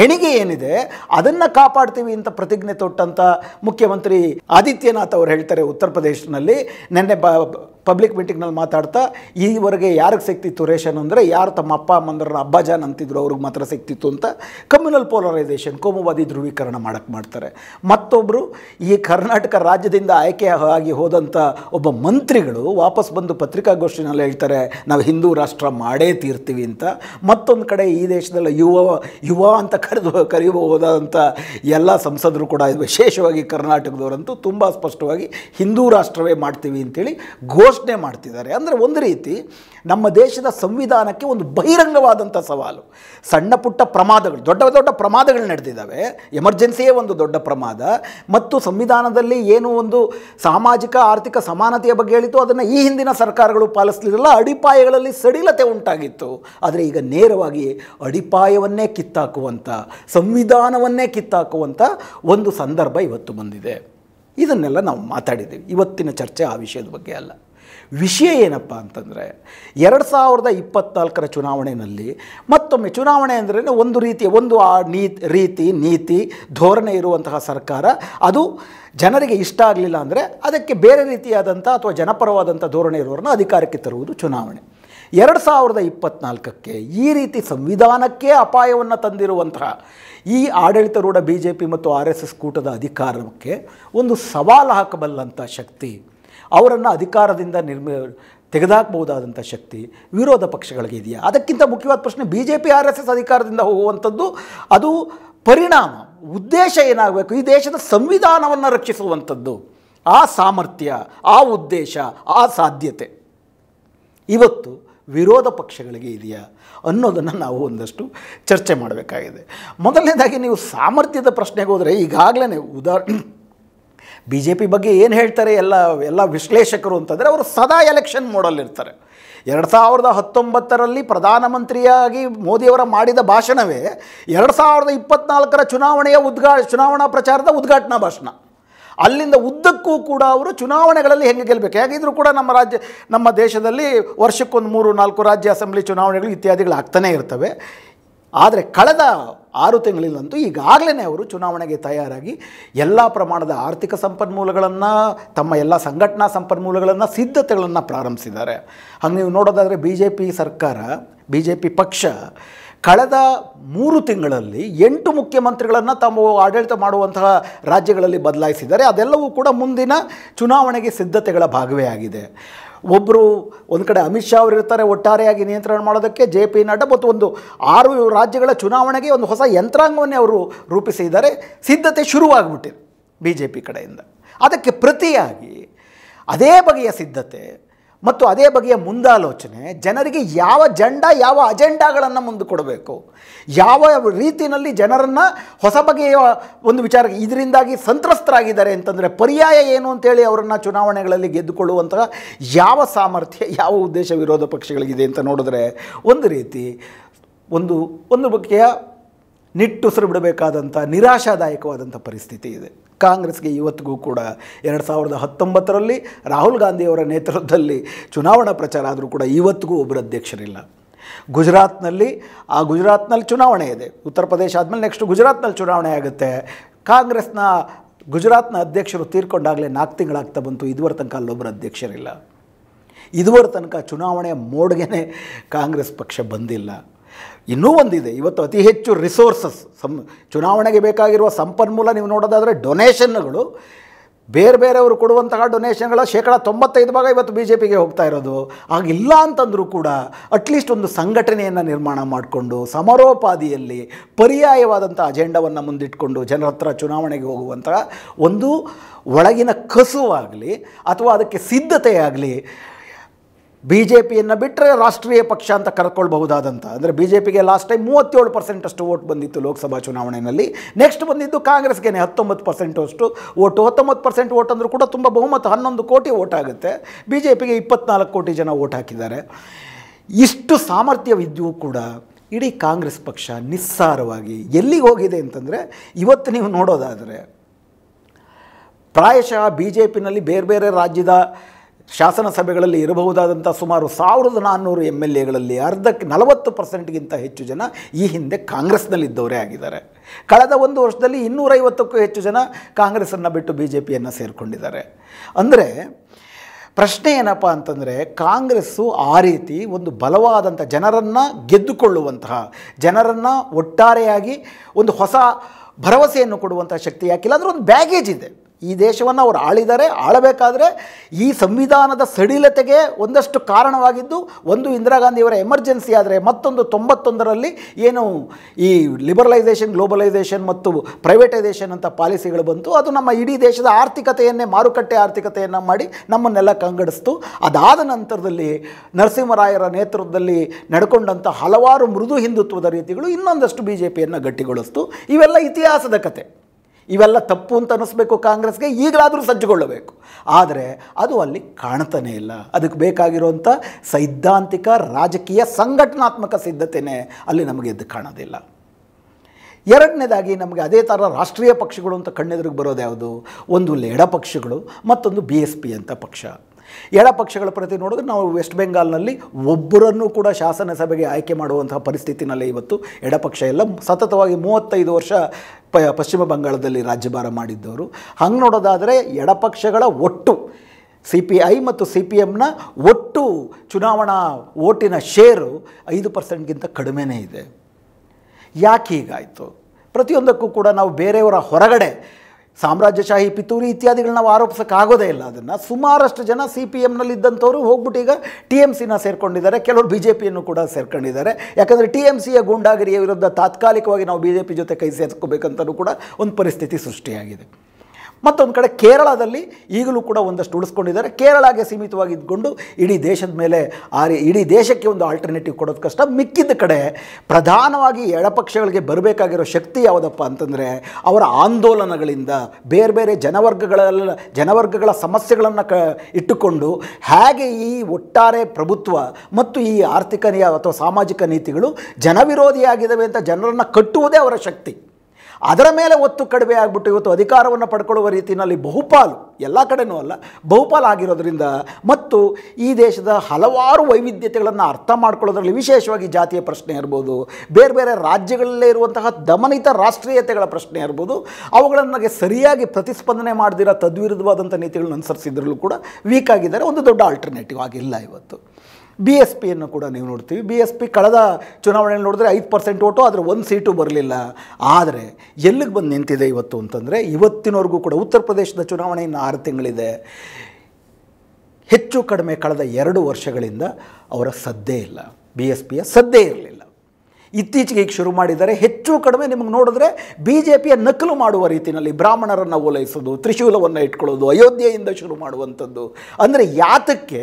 ಹೆಣಿಗೆ ಏನಿದೆ ಅದನ್ನು ಕಾಪಾಡ್ತೀವಿ ಅಂತ ಪ್ರತಿಜ್ಞೆ ತೊಟ್ಟಂಥ ಮುಖ್ಯಮಂತ್ರಿ ಆದಿತ್ಯನಾಥ್ ಅವರು ಹೇಳ್ತಾರೆ ಉತ್ತರ ಪ್ರದೇಶದಲ್ಲಿ ನಿನ್ನೆ ಪಬ್ಲಿಕ್ ಮೀಟಿಂಗ್ನಲ್ಲಿ ಮಾತಾಡ್ತಾ ಈವರೆಗೆ ಯಾರಿಗೆ ಸಿಕ್ತಿತ್ತು ರೇಷನ್ ಅಂದರೆ ಯಾರು ತಮ್ಮ ಅಪ್ಪ ಅಮ್ಮಂದ್ರ ಅಬ್ಬಾಜಾನ್ ಅಂತಿದ್ರು ಅವ್ರಿಗೆ ಮಾತ್ರ ಸಿಕ್ತಿತ್ತು ಅಂತ ಕಮ್ಯುನಲ್ ಪೋಲರೈಸೇಷನ್ ಕೋಮುವಾದಿ ಧ್ರುವೀಕರಣ ಮಾಡಕ್ಕೆ ಮಾಡ್ತಾರೆ ಮತ್ತೊಬ್ಬರು ಈ ಕರ್ನಾಟಕ ರಾಜ್ಯದಿಂದ ಆಯ್ಕೆ ಆಗಿ ಹೋದಂಥ ಒಬ್ಬ ಮಂತ್ರಿಗಳು ವಾಪಸ್ ಬಂದು ಪತ್ರಿಕಾಗೋಷ್ಠಿನಲ್ಲಿ ಹೇಳ್ತಾರೆ ನಾವು ಹಿಂದೂ ರಾಷ್ಟ್ರ ಮಾಡೇ ತೀರ್ತೀವಿ ಅಂತ ಮತ್ತೊಂದು ಕಡೆ ಈ ದೇಶದಲ್ಲಿ ಯುವ ಯುವ ಅಂತ ಕರೆದು ಕರೆಯಬಹುದಾದಂಥ ಎಲ್ಲ ಸಂಸದರು ಕೂಡ ವಿಶೇಷವಾಗಿ ಕರ್ನಾಟಕದವರಂತೂ ತುಂಬ ಸ್ಪಷ್ಟವಾಗಿ ಹಿಂದೂ ರಾಷ್ಟ್ರವೇ ಮಾಡ್ತೀವಿ ಅಂತೇಳಿ ಘೋಷ ಘೋಷಣೆ ಮಾಡ್ತಿದ್ದಾರೆ ಅಂದರೆ ಒಂದು ರೀತಿ ನಮ್ಮ ದೇಶದ ಸಂವಿಧಾನಕ್ಕೆ ಒಂದು ಬಹಿರಂಗವಾದಂಥ ಸವಾಲು ಸಣ್ಣ ಪುಟ್ಟ ಪ್ರಮಾದಗಳು ದೊಡ್ಡ ದೊಡ್ಡ ಪ್ರಮಾದಗಳು ನಡೆದಿದ್ದಾವೆ ಎಮರ್ಜೆನ್ಸಿಯೇ ಒಂದು ದೊಡ್ಡ ಪ್ರಮಾದ ಮತ್ತು ಸಂವಿಧಾನದಲ್ಲಿ ಏನು ಒಂದು ಸಾಮಾಜಿಕ ಆರ್ಥಿಕ ಸಮಾನತೆಯ ಬಗ್ಗೆ ಹೇಳಿತು ಅದನ್ನು ಈ ಹಿಂದಿನ ಸರ್ಕಾರಗಳು ಪಾಲಿಸಲಿಲ್ಲ ಅಡಿಪಾಯಗಳಲ್ಲಿ ಸಡಿಲತೆ ಉಂಟಾಗಿತ್ತು ಆದರೆ ಈಗ ನೇರವಾಗಿ ಅಡಿಪಾಯವನ್ನೇ ಕಿತ್ತಾಕುವಂಥ ಸಂವಿಧಾನವನ್ನೇ ಕಿತ್ತಾಕುವಂಥ ಒಂದು ಸಂದರ್ಭ ಇವತ್ತು ಬಂದಿದೆ ಇದನ್ನೆಲ್ಲ ನಾವು ಮಾತಾಡಿದ್ದೀವಿ ಇವತ್ತಿನ ಚರ್ಚೆ ಆ ವಿಷಯದ ಬಗ್ಗೆ ಅಲ್ಲ ವಿಷಯ ಏನಪ್ಪ ಅಂತಂದರೆ ಎರಡು ಸಾವಿರದ ಇಪ್ಪತ್ನಾಲ್ಕರ ಚುನಾವಣೆಯಲ್ಲಿ ಮತ್ತೊಮ್ಮೆ ಚುನಾವಣೆ ಅಂದರೆ ಒಂದು ರೀತಿಯ ಒಂದು ಆ ನೀತಿ ರೀತಿ ನೀತಿ ಧೋರಣೆ ಇರುವಂತಹ ಸರ್ಕಾರ ಅದು ಜನರಿಗೆ ಇಷ್ಟ ಆಗಲಿಲ್ಲ ಅಂದರೆ ಅದಕ್ಕೆ ಬೇರೆ ರೀತಿಯಾದಂಥ ಅಥವಾ ಜನಪರವಾದಂಥ ಧೋರಣೆ ಇರೋರನ್ನ ಅಧಿಕಾರಕ್ಕೆ ತರುವುದು ಚುನಾವಣೆ ಎರಡು ಸಾವಿರದ ಇಪ್ಪತ್ನಾಲ್ಕಕ್ಕೆ ಈ ರೀತಿ ಸಂವಿಧಾನಕ್ಕೆ ಅಪಾಯವನ್ನು ತಂದಿರುವಂತಹ ಈ ಆಡಳಿತಾರೂಢ ಬಿ ಜೆ ಪಿ ಮತ್ತು ಆರ್ ಎಸ್ ಎಸ್ ಕೂಟದ ಅಧಿಕಾರಕ್ಕೆ ಒಂದು ಸವಾಲು ಹಾಕಬಲ್ಲಂಥ ಶಕ್ತಿ ಅವರನ್ನು ಅಧಿಕಾರದಿಂದ ನಿರ್ಮ ತೆಗೆದಾಕಬಹುದಾದಂಥ ಶಕ್ತಿ ವಿರೋಧ ಪಕ್ಷಗಳಿಗೆ ಇದೆಯಾ ಅದಕ್ಕಿಂತ ಮುಖ್ಯವಾದ ಪ್ರಶ್ನೆ B J P R S S ಅಧಿಕಾರದಿಂದ ಹೋಗುವಂಥದ್ದು ಅದು ಪರಿಣಾಮ ಉದ್ದೇಶ ಏನಾಗಬೇಕು ಈ ದೇಶದ ಸಂವಿಧಾನವನ್ನು ರಕ್ಷಿಸುವಂಥದ್ದು ಆ ಸಾಮರ್ಥ್ಯ ಆ ಉದ್ದೇಶ ಆ ಸಾಧ್ಯತೆ ಇವತ್ತು ವಿರೋಧ ಪಕ್ಷಗಳಿಗೆ ಇದೆಯಾ ಅನ್ನೋದನ್ನು ನಾವು ಒಂದಷ್ಟು ಚರ್ಚೆ ಮಾಡಬೇಕಾಗಿದೆ ಮೊದಲನೇದಾಗಿ ನೀವು ಸಾಮರ್ಥ್ಯದ ಪ್ರಶ್ನೆಗೆ ಹೋದರೆ ಈಗಾಗಲೇ ಉದಾಹರಣೆ ಬಿ ಜೆ ಪಿ ಬಗ್ಗೆ ಏನು ಹೇಳ್ತಾರೆ ಎಲ್ಲ ಎಲ್ಲ ವಿಶ್ಲೇಷಕರು ಅಂತಂದರೆ ಅವರು ಸದಾ ಎಲೆಕ್ಷನ್ ಮೋಡಲ್ಲಿರ್ತಾರೆ ಎರಡು ಸಾವಿರದ ಹತ್ತೊಂಬತ್ತರಲ್ಲಿ ಪ್ರಧಾನಮಂತ್ರಿಯಾಗಿ ಮೋದಿಯವರ ಮಾಡಿದ ಭಾಷಣವೇ ಎರಡು ಸಾವಿರದ ಇಪ್ಪತ್ನಾಲ್ಕರ ಚುನಾವಣೆಯ ಉದ್ಘಾ ಚುನಾವಣಾ ಪ್ರಚಾರದ ಉದ್ಘಾಟನಾ ಭಾಷಣ ಅಲ್ಲಿಂದ ಉದ್ದಕ್ಕೂ ಕೂಡ ಅವರು ಚುನಾವಣೆಗಳಲ್ಲಿ ಹೆಂಗೆ ಗೆಲ್ಲಬೇಕು ಹೇಗಿದ್ರು ಕೂಡ ನಮ್ಮ ರಾಜ್ಯ ನಮ್ಮ ದೇಶದಲ್ಲಿ ವರ್ಷಕ್ಕೊಂದು ಮೂರು ನಾಲ್ಕು ರಾಜ್ಯ ಅಸೆಂಬ್ಲಿ ಚುನಾವಣೆಗಳು ಇತ್ಯಾದಿಗಳು ಆಗ್ತಾನೇ ಇರ್ತವೆ ಆದರೆ ಕಳೆದ ಆರು ತಿಂಗಳಲ್ಲಂತೂ ಈಗಾಗಲೇ ಅವರು ಚುನಾವಣೆಗೆ ತಯಾರಾಗಿ ಎಲ್ಲ ಪ್ರಮಾಣದ ಆರ್ಥಿಕ ಸಂಪನ್ಮೂಲಗಳನ್ನು ತಮ್ಮ ಎಲ್ಲ ಸಂಘಟನಾ ಸಂಪನ್ಮೂಲಗಳನ್ನು ಸಿದ್ಧತೆಗಳನ್ನು ಪ್ರಾರಂಭಿಸಿದ್ದಾರೆ ಹಂಗೆ ನೀವು ನೋಡೋದಾದರೆ ಬಿ ಜೆ ಪಿ ಸರ್ಕಾರ ಬಿ ಜೆ ಪಿ ಪಕ್ಷ ಕಳೆದ ಮೂರು ತಿಂಗಳಲ್ಲಿ ಎಂಟು ಮುಖ್ಯಮಂತ್ರಿಗಳನ್ನು ತಮ್ಮ ಆಡಳಿತ ಮಾಡುವಂತಹ ರಾಜ್ಯಗಳಲ್ಲಿ ಬದಲಾಯಿಸಿದ್ದಾರೆ ಅದೆಲ್ಲವೂ ಕೂಡ ಮುಂದಿನ ಚುನಾವಣೆಗೆ ಸಿದ್ಧತೆಗಳ ಭಾಗವೇ ಆಗಿದೆ ಒಬ್ಬರು ಒಂದು ಕಡೆ ಅಮಿತ್ ಶಾ ಅವರು ಇರ್ತಾರೆ ಒಟ್ಟಾರೆಯಾಗಿ ನಿಯಂತ್ರಣ ಮಾಡೋದಕ್ಕೆ ಜೆ ಪಿ ನಡ್ಡಾ ಮತ್ತು ಒಂದು ಆರು ರಾಜ್ಯಗಳ ಚುನಾವಣೆಗೆ ಒಂದು ಹೊಸ ಯಂತ್ರಾಂಗವನ್ನೇ ಅವರು ರೂಪಿಸಿದ್ದಾರೆ ಸಿದ್ಧತೆ ಶುರುವಾಗ್ಬಿಟ್ಟಿದೆ ಬಿ ಜೆ ಪಿ ಕಡೆಯಿಂದ ಅದಕ್ಕೆ ಪ್ರತಿಯಾಗಿ ಅದೇ ಬಗೆಯ ಸಿದ್ಧತೆ ಮತ್ತು ಅದೇ ಬಗೆಯ ಮುಂದಾಲೋಚನೆ ಜನರಿಗೆ ಯಾವ ಜಂಡ ಯಾವ ಅಜೆಂಡಾಗಳನ್ನು ಮುಂದೆ ಕೊಡಬೇಕು ಯಾವ ರೀತಿಯಲ್ಲಿ ಜನರನ್ನು ಹೊಸ ಬಗೆಯ ಒಂದು ವಿಚಾರ ಇದರಿಂದಾಗಿ ಸಂತ್ರಸ್ತರಾಗಿದ್ದಾರೆ ಅಂತಂದರೆ ಪರ್ಯಾಯ ಏನು ಅಂತೇಳಿ ಅವರನ್ನು ಚುನಾವಣೆಗಳಲ್ಲಿ ಗೆದ್ದುಕೊಳ್ಳುವಂತಹ ಯಾವ ಸಾಮರ್ಥ್ಯ ಯಾವ ಉದ್ದೇಶ ವಿರೋಧ ಪಕ್ಷಗಳಿಗಿದೆ ಅಂತ ನೋಡಿದ್ರೆ ಒಂದು ರೀತಿ ಒಂದು ಒಂದು ಬಗೆಯ ನಿಟ್ಟುಸಿರು ಬಿಡಬೇಕಾದಂಥ ನಿರಾಶಾದಾಯಕವಾದಂಥ ಪರಿಸ್ಥಿತಿ ಇದೆ ಕಾಂಗ್ರೆಸ್ಗೆ ಇವತ್ತಿಗೂ ಕೂಡ ಎರಡು ಸಾವಿರದ ಹತ್ತೊಂಬತ್ತರಲ್ಲಿ ರಾಹುಲ್ ಗಾಂಧಿಯವರ ನೇತೃತ್ವದಲ್ಲಿ ಚುನಾವಣಾ ಪ್ರಚಾರ ಆದರೂ ಕೂಡ ಇವತ್ತಿಗೂ ಒಬ್ಬರು ಅಧ್ಯಕ್ಷರಿಲ್ಲ ಗುಜರಾತ್ನಲ್ಲಿ ಆ ಗುಜರಾತ್ನಲ್ಲಿ ಚುನಾವಣೆ ಇದೆ ಉತ್ತರ ಪ್ರದೇಶ ಆದಮೇಲೆ ನೆಕ್ಸ್ಟ್ ಗುಜರಾತ್ನಲ್ಲಿ ಚುನಾವಣೆ ಆಗುತ್ತೆ ಕಾಂಗ್ರೆಸ್ನ ಗುಜರಾತ್ನ ಅಧ್ಯಕ್ಷರು ತೀರ್ಕೊಂಡಾಗಲೇ ನಾಲ್ಕು ತಿಂಗಳಾಗ್ತಾ ಬಂತು ಇದುವರೆ ತನಕ ಅಲ್ಲೊಬ್ಬರು ಅಧ್ಯಕ್ಷರಿಲ್ಲ ಇದುವರೆ ತನಕ ಚುನಾವಣೆಯ ಮೋಡ್ಗೆ ಕಾಂಗ್ರೆಸ್ ಪಕ್ಷ ಬಂದಿಲ್ಲ ಇನ್ನೂ ಒಂದಿದೆ ಇವತ್ತು ಅತಿ ಹೆಚ್ಚು ರಿಸೋರ್ಸಸ್ ಸಂ ಚುನಾವಣೆಗೆ ಬೇಕಾಗಿರುವ ಸಂಪನ್ಮೂಲ ನೀವು ನೋಡೋದಾದರೆ ಡೊನೇಷನ್ಗಳು ಬೇರೆ ಬೇರೆಯವರು ಕೊಡುವಂತಹ ಡೊನೇಷನ್ಗಳ ಶೇಕಡ ತೊಂಬತ್ತೈದು ಭಾಗ ಇವತ್ತು ಬಿ ಜೆ ಪಿಗೆ ಹೋಗ್ತಾ ಇರೋದು ಆಗಿಲ್ಲ ಅಂತಂದರೂ ಕೂಡ ಅಟ್ಲೀಸ್ಟ್ ಒಂದು ಸಂಘಟನೆಯನ್ನು ನಿರ್ಮಾಣ ಮಾಡಿಕೊಂಡು ಸಮರೋಪಾದಿಯಲ್ಲಿ ಪರ್ಯಾಯವಾದಂಥ ಅಜೆಂಡಾವನ್ನು ಮುಂದಿಟ್ಕೊಂಡು ಜನರ ಹತ್ರ ಚುನಾವಣೆಗೆ ಹೋಗುವಂತಹ ಒಂದು ಒಳಗಿನ ಕಸುವಾಗಲಿ ಅಥವಾ ಅದಕ್ಕೆ ಸಿದ್ಧತೆಯಾಗಲಿ ಬಿ ಜೆ ಪಿಯನ್ನು ಬಿಟ್ಟರೆ ರಾಷ್ಟ್ರೀಯ ಪಕ್ಷ ಅಂತ ಕರ್ಕೊಳ್ಬಹುದಾದಂಥ ಅಂದರೆ ಬಿ ಜೆ ಪಿಗೆ ಲಾಸ್ಟ್ ಟೈಮ್ ಮೂವತ್ತೇಳು ಪರ್ಸೆಂಟಷ್ಟು ಓಟ್ ಬಂದಿತ್ತು ಲೋಕಸಭಾ ಚುನಾವಣೆಯಲ್ಲಿ ನೆಕ್ಸ್ಟ್ ಬಂದಿದ್ದು ಕಾಂಗ್ರೆಸ್ಗೆ ಹತ್ತೊಂಬತ್ತು ಪರ್ಸೆಂಟಷ್ಟು ಓಟು ಹತ್ತೊಂಬತ್ತು ಪರ್ಸೆಂಟ್ ವೋಟ್ ಅಂದರೂ ಕೂಡ ತುಂಬ ಬಹುಮತ ಹನ್ನೊಂದು ಕೋಟಿ ಓಟ್ ಆಗುತ್ತೆ ಬಿ ಜೆ ಪಿಗೆ ಇಪ್ಪತ್ನಾಲ್ಕು ಕೋಟಿ ಜನ ವೋಟ್ ಹಾಕಿದ್ದಾರೆ ಇಷ್ಟು ಸಾಮರ್ಥ್ಯವಿದ್ದು ಕೂಡ ಇಡೀ ಕಾಂಗ್ರೆಸ್ ಪಕ್ಷ ನಿಸ್ಸಾರವಾಗಿ ಎಲ್ಲಿಗೆ ಹೋಗಿದೆ ಅಂತಂದರೆ ಇವತ್ತು ನೀವು ನೋಡೋದಾದರೆ ಪ್ರಾಯಶಃ ಬಿ ಜೆ ಪಿನಲ್ಲಿ ಬೇರೆ ಬೇರೆ ರಾಜ್ಯದ ಶಾಸನಸಭೆಗಳಲ್ಲಿ ಇರಬಹುದಾದಂಥ ಸುಮಾರು ಸಾವಿರದ ನಾನ್ನೂರು ಎಮ್ ಎಲ್ ಎಗಳಲ್ಲಿ ಅರ್ಧಕ್ಕೆ ನಲವತ್ತು ಪರ್ಸೆಂಟ್ಗಿಂತ ಹೆಚ್ಚು ಜನ ಈ ಹಿಂದೆ ಕಾಂಗ್ರೆಸ್ನಲ್ಲಿದ್ದವರೇ ಆಗಿದ್ದಾರೆ ಕಳೆದ ಒಂದು ವರ್ಷದಲ್ಲಿ ಇನ್ನೂರೈವತ್ತಕ್ಕೂ ಹೆಚ್ಚು ಜನ ಕಾಂಗ್ರೆಸ್ಸನ್ನು ಬಿಟ್ಟು ಬಿ ಜೆ ಪಿಯನ್ನು ಸೇರಿಕೊಂಡಿದ್ದಾರೆ ಅಂದರೆ ಪ್ರಶ್ನೆ ಏನಪ್ಪ ಅಂತಂದರೆ ಕಾಂಗ್ರೆಸ್ಸು ಆ ರೀತಿ ಒಂದು ಬಲವಾದಂಥ ಜನರನ್ನು ಗೆದ್ದುಕೊಳ್ಳುವಂತಹ ಜನರನ್ನು ಒಟ್ಟಾರೆಯಾಗಿ ಒಂದು ಹೊಸ ಭರವಸೆಯನ್ನು ಕೊಡುವಂಥ ಶಕ್ತಿ ಯಾಕಿಲ್ಲ ಅಂದರೆ ಒಂದು ಬ್ಯಾಗೇಜ್ ಇದೆ ಈ ದೇಶವನ್ನು ಅವರು ಆಳಿದ್ದಾರೆ ಆಳಬೇಕಾದರೆ ಈ ಸಂವಿಧಾನದ ಸಡಿಲತೆಗೆ ಒಂದಷ್ಟು ಕಾರಣವಾಗಿದ್ದು ಒಂದು ಇಂದಿರಾ ಗಾಂಧಿಯವರ ಎಮರ್ಜೆನ್ಸಿ ಆದರೆ ಮತ್ತೊಂದು ತೊಂಬತ್ತೊಂದರಲ್ಲಿ ಏನು ಈ ಲಿಬರಲೈಸೇಷನ್ ಗ್ಲೋಬಲೈಸೇಷನ್ ಮತ್ತು ಪ್ರೈವೇಟೈಸೇಷನ್ ಅಂತ ಪಾಲಿಸಿಗಳು ಬಂತು ಅದು ನಮ್ಮ ಇಡೀ ದೇಶದ ಆರ್ಥಿಕತೆಯನ್ನೇ ಮಾರುಕಟ್ಟೆ ಆರ್ಥಿಕತೆಯನ್ನು ಮಾಡಿ ನಮ್ಮನ್ನೆಲ್ಲ ಕಂಗಡಿಸ್ತು ಅದಾದ ನಂತರದಲ್ಲಿ ನರಸಿಂಹರಾಯರ ನೇತೃತ್ವದಲ್ಲಿ ನಡ್ಕೊಂಡಂಥ ಹಲವಾರು ಮೃದು ಹಿಂದುತ್ವದ ರೀತಿಗಳು ಇನ್ನೊಂದಷ್ಟು ಬಿ ಜೆ ಪಿಯನ್ನು ಗಟ್ಟಿಗೊಳಿಸ್ತು ಇವೆಲ್ಲ ಇತಿಹಾಸದ ಕತೆ ಇವೆಲ್ಲ ತಪ್ಪು ಅಂತ ಅನ್ನಿಸ್ಬೇಕು ಕಾಂಗ್ರೆಸ್ಗೆ ಈಗಲಾದರೂ ಸಜ್ಜುಗೊಳ್ಳಬೇಕು ಆದರೆ ಅದು ಅಲ್ಲಿ ಕಾಣ್ತಾನೇ ಇಲ್ಲ ಅದಕ್ಕೆ ಬೇಕಾಗಿರುವಂಥ ಸೈದ್ಧಾಂತಿಕ ರಾಜಕೀಯ ಸಂಘಟನಾತ್ಮಕ ಸಿದ್ಧತೆಯೇ ಅಲ್ಲಿ ನಮಗೆ ಎದ್ದು ಕಾಣೋದಿಲ್ಲ ಎರಡನೇದಾಗಿ ನಮಗೆ ಅದೇ ಥರ ರಾಷ್ಟ್ರೀಯ ಪಕ್ಷಗಳು ಅಂತ ಕಣ್ಣೆದುರಿಗೆ ಬರೋದು ಯಾವುದು ಒಂದು ಲೇಡ ಪಕ್ಷಗಳು ಮತ್ತೊಂದು ಬಿ ಎಸ್ ಪಿ ಅಂತ ಪಕ್ಷ ಎಡ ಪಕ್ಷಗಳ ಪ್ರತಿ ನೋಡಿದ್ರೆ ನಾವು ವೆಸ್ಟ್ ಬೆಂಗಾಲ್ನಲ್ಲಿ ಒಬ್ಬರನ್ನು ಕೂಡ ಶಾಸನ ಸಭೆಗೆ ಆಯ್ಕೆ ಮಾಡುವಂತಹ ಪರಿಸ್ಥಿತಿನಲ್ಲಿ ಇವತ್ತು ಎಡಪಕ್ಷ ಎಲ್ಲ ಸತತವಾಗಿ ಮೂವತ್ತೈದು ವರ್ಷ ಪ ಪಶ್ಚಿಮ ಬಂಗಾಳದಲ್ಲಿ ರಾಜ್ಯಭಾರ ಮಾಡಿದ್ದವರು ಹಂಗೆ ನೋಡೋದಾದರೆ ಎಡಪಕ್ಷಗಳ ಒಟ್ಟು ಸಿ ಪಿ ಐ ಮತ್ತು ಸಿ ಪಿ ಎಮ್ನ ಒಟ್ಟು ಚುನಾವಣಾ ಓಟಿನ ಶೇರು ಐದು ಪರ್ಸೆಂಟ್ಗಿಂತ ಕಡಿಮೆನೇ ಇದೆ ಯಾಕೆ ಹೀಗಾಯಿತು ಪ್ರತಿಯೊಂದಕ್ಕೂ ಕೂಡ ನಾವು ಬೇರೆಯವರ ಹೊರಗಡೆ ಸಾಮ್ರಾಜ್ಯಶಾಹಿ ಪಿತೂರಿ ಇತ್ಯಾದಿಗಳನ್ನ ನಾವು ಆರೋಪಿಸೋಕ್ಕಾಗೋದೇ ಇಲ್ಲ ಅದನ್ನು ಸುಮಾರಷ್ಟು ಜನ ಸಿ ಪಿ ಎಮ್ನಲ್ಲಿ ಹೋಗ್ಬಿಟ್ಟೀಗ ಹೋಗ್ಬಿಟ್ಟು ಈಗ ಟಿ ಎಮ್ ಸಿನ ಸೇರ್ಕೊಂಡಿದ್ದಾರೆ ಕೆಲವರು ಬಿ ಜೆ ಪಿಯನ್ನು ಕೂಡ ಸೇರ್ಕೊಂಡಿದ್ದಾರೆ ಯಾಕಂದರೆ ಟಿ ಎಮ್ ಸಿಯ ಗೂಂಡಾಗಿರಿಯ ವಿರುದ್ಧ ತಾತ್ಕಾಲಿಕವಾಗಿ ನಾವು ಬಿ ಜೆ ಪಿ ಜೊತೆ ಕೈ ಸೇರ್ಕೋಬೇಕಂತಲೂ ಕೂಡ ಒಂದು ಪರಿಸ್ಥಿತಿ ಸೃಷ್ಟಿಯಾಗಿದೆ ಮತ್ತೊಂದು ಕಡೆ ಕೇರಳದಲ್ಲಿ ಈಗಲೂ ಕೂಡ ಒಂದಷ್ಟು ಉಳಿಸ್ಕೊಂಡಿದ್ದಾರೆ ಕೇರಳಗೆ ಇದ್ಕೊಂಡು ಇಡೀ ದೇಶದ ಮೇಲೆ ಆ ಇಡೀ ದೇಶಕ್ಕೆ ಒಂದು ಆಲ್ಟರ್ನೇಟಿವ್ ಕೊಡೋದು ಕಷ್ಟ ಮಿಕ್ಕಿದ್ದ ಕಡೆ ಪ್ರಧಾನವಾಗಿ ಎಡಪಕ್ಷಗಳಿಗೆ ಬರಬೇಕಾಗಿರೋ ಶಕ್ತಿ ಯಾವುದಪ್ಪ ಅಂತಂದರೆ ಅವರ ಆಂದೋಲನಗಳಿಂದ ಬೇರೆ ಬೇರೆ ಜನವರ್ಗಗಳ ಜನವರ್ಗಗಳ ಸಮಸ್ಯೆಗಳನ್ನು ಕ ಇಟ್ಟುಕೊಂಡು ಹೇಗೆ ಈ ಒಟ್ಟಾರೆ ಪ್ರಭುತ್ವ ಮತ್ತು ಈ ಆರ್ಥಿಕ ಅಥವಾ ಸಾಮಾಜಿಕ ನೀತಿಗಳು ಜನವಿರೋಧಿಯಾಗಿದ್ದಾವೆ ಅಂತ ಜನರನ್ನು ಕಟ್ಟುವುದೇ ಅವರ ಶಕ್ತಿ ಅದರ ಮೇಲೆ ಒತ್ತು ಕಡಿಮೆ ಆಗಿಬಿಟ್ಟು ಇವತ್ತು ಅಧಿಕಾರವನ್ನು ಪಡ್ಕೊಳ್ಳುವ ರೀತಿಯಲ್ಲಿ ಬಹುಪಾಲು ಎಲ್ಲ ಕಡೆಯೂ ಅಲ್ಲ ಬಹುಪಾಲು ಆಗಿರೋದ್ರಿಂದ ಮತ್ತು ಈ ದೇಶದ ಹಲವಾರು ವೈವಿಧ್ಯತೆಗಳನ್ನು ಅರ್ಥ ಮಾಡ್ಕೊಳ್ಳೋದ್ರಲ್ಲಿ ವಿಶೇಷವಾಗಿ ಜಾತಿಯ ಪ್ರಶ್ನೆ ಇರ್ಬೋದು ಬೇರೆ ಬೇರೆ ರಾಜ್ಯಗಳಲ್ಲೇ ಇರುವಂತಹ ದಮನಿತ ರಾಷ್ಟ್ರೀಯತೆಗಳ ಪ್ರಶ್ನೆ ಇರ್ಬೋದು ಅವುಗಳನ್ನು ಸರಿಯಾಗಿ ಪ್ರತಿಸ್ಪಂದನೆ ಮಾಡದಿರೋ ತದ್ವಿರುದ್ಧವಾದಂಥ ನೀತಿಗಳನ್ನ ಅನುಸರಿಸಿದ್ರಲ್ಲೂ ಕೂಡ ವೀಕ್ ಆಗಿದ್ದಾರೆ ಒಂದು ದೊಡ್ಡ ಆಲ್ಟರ್ನೇಟಿವ್ ಆಗಿಲ್ಲ ಇವತ್ತು ಬಿ ಎಸ್ ಪಿಯನ್ನು ಕೂಡ ನೀವು ನೋಡ್ತೀವಿ ಬಿ ಎಸ್ ಪಿ ಕಳೆದ ಚುನಾವಣೆಯಲ್ಲಿ ನೋಡಿದ್ರೆ ಐದು ಪರ್ಸೆಂಟ್ ಓಟು ಆದರೆ ಒಂದು ಸೀಟು ಬರಲಿಲ್ಲ ಆದರೆ ಎಲ್ಲಿಗೆ ಬಂದು ನಿಂತಿದೆ ಇವತ್ತು ಅಂತಂದರೆ ಇವತ್ತಿನವರೆಗೂ ಕೂಡ ಉತ್ತರ ಪ್ರದೇಶದ ಚುನಾವಣೆ ಇನ್ನು ಆರು ತಿಂಗಳಿದೆ ಹೆಚ್ಚು ಕಡಿಮೆ ಕಳೆದ ಎರಡು ವರ್ಷಗಳಿಂದ ಅವರ ಸದ್ದೇ ಇಲ್ಲ ಬಿ ಎಸ್ ಪಿಯ ಸದ್ದೇ ಇರಲಿಲ್ಲ ಇತ್ತೀಚೆಗೆ ಈಗ ಶುರು ಮಾಡಿದ್ದಾರೆ ಹೆಚ್ಚು ಕಡಿಮೆ ನಿಮಗೆ ನೋಡಿದ್ರೆ ಬಿ ಜೆ ಪಿಯ ನಕಲು ಮಾಡುವ ರೀತಿಯಲ್ಲಿ ಬ್ರಾಹ್ಮಣರನ್ನು ಓಲೈಸೋದು ತ್ರಿಶೂಲವನ್ನು ಇಟ್ಕೊಳ್ಳೋದು ಅಯೋಧ್ಯೆಯಿಂದ ಶುರು ಮಾಡುವಂಥದ್ದು ಅಂದರೆ ಯಾತಕ್ಕೆ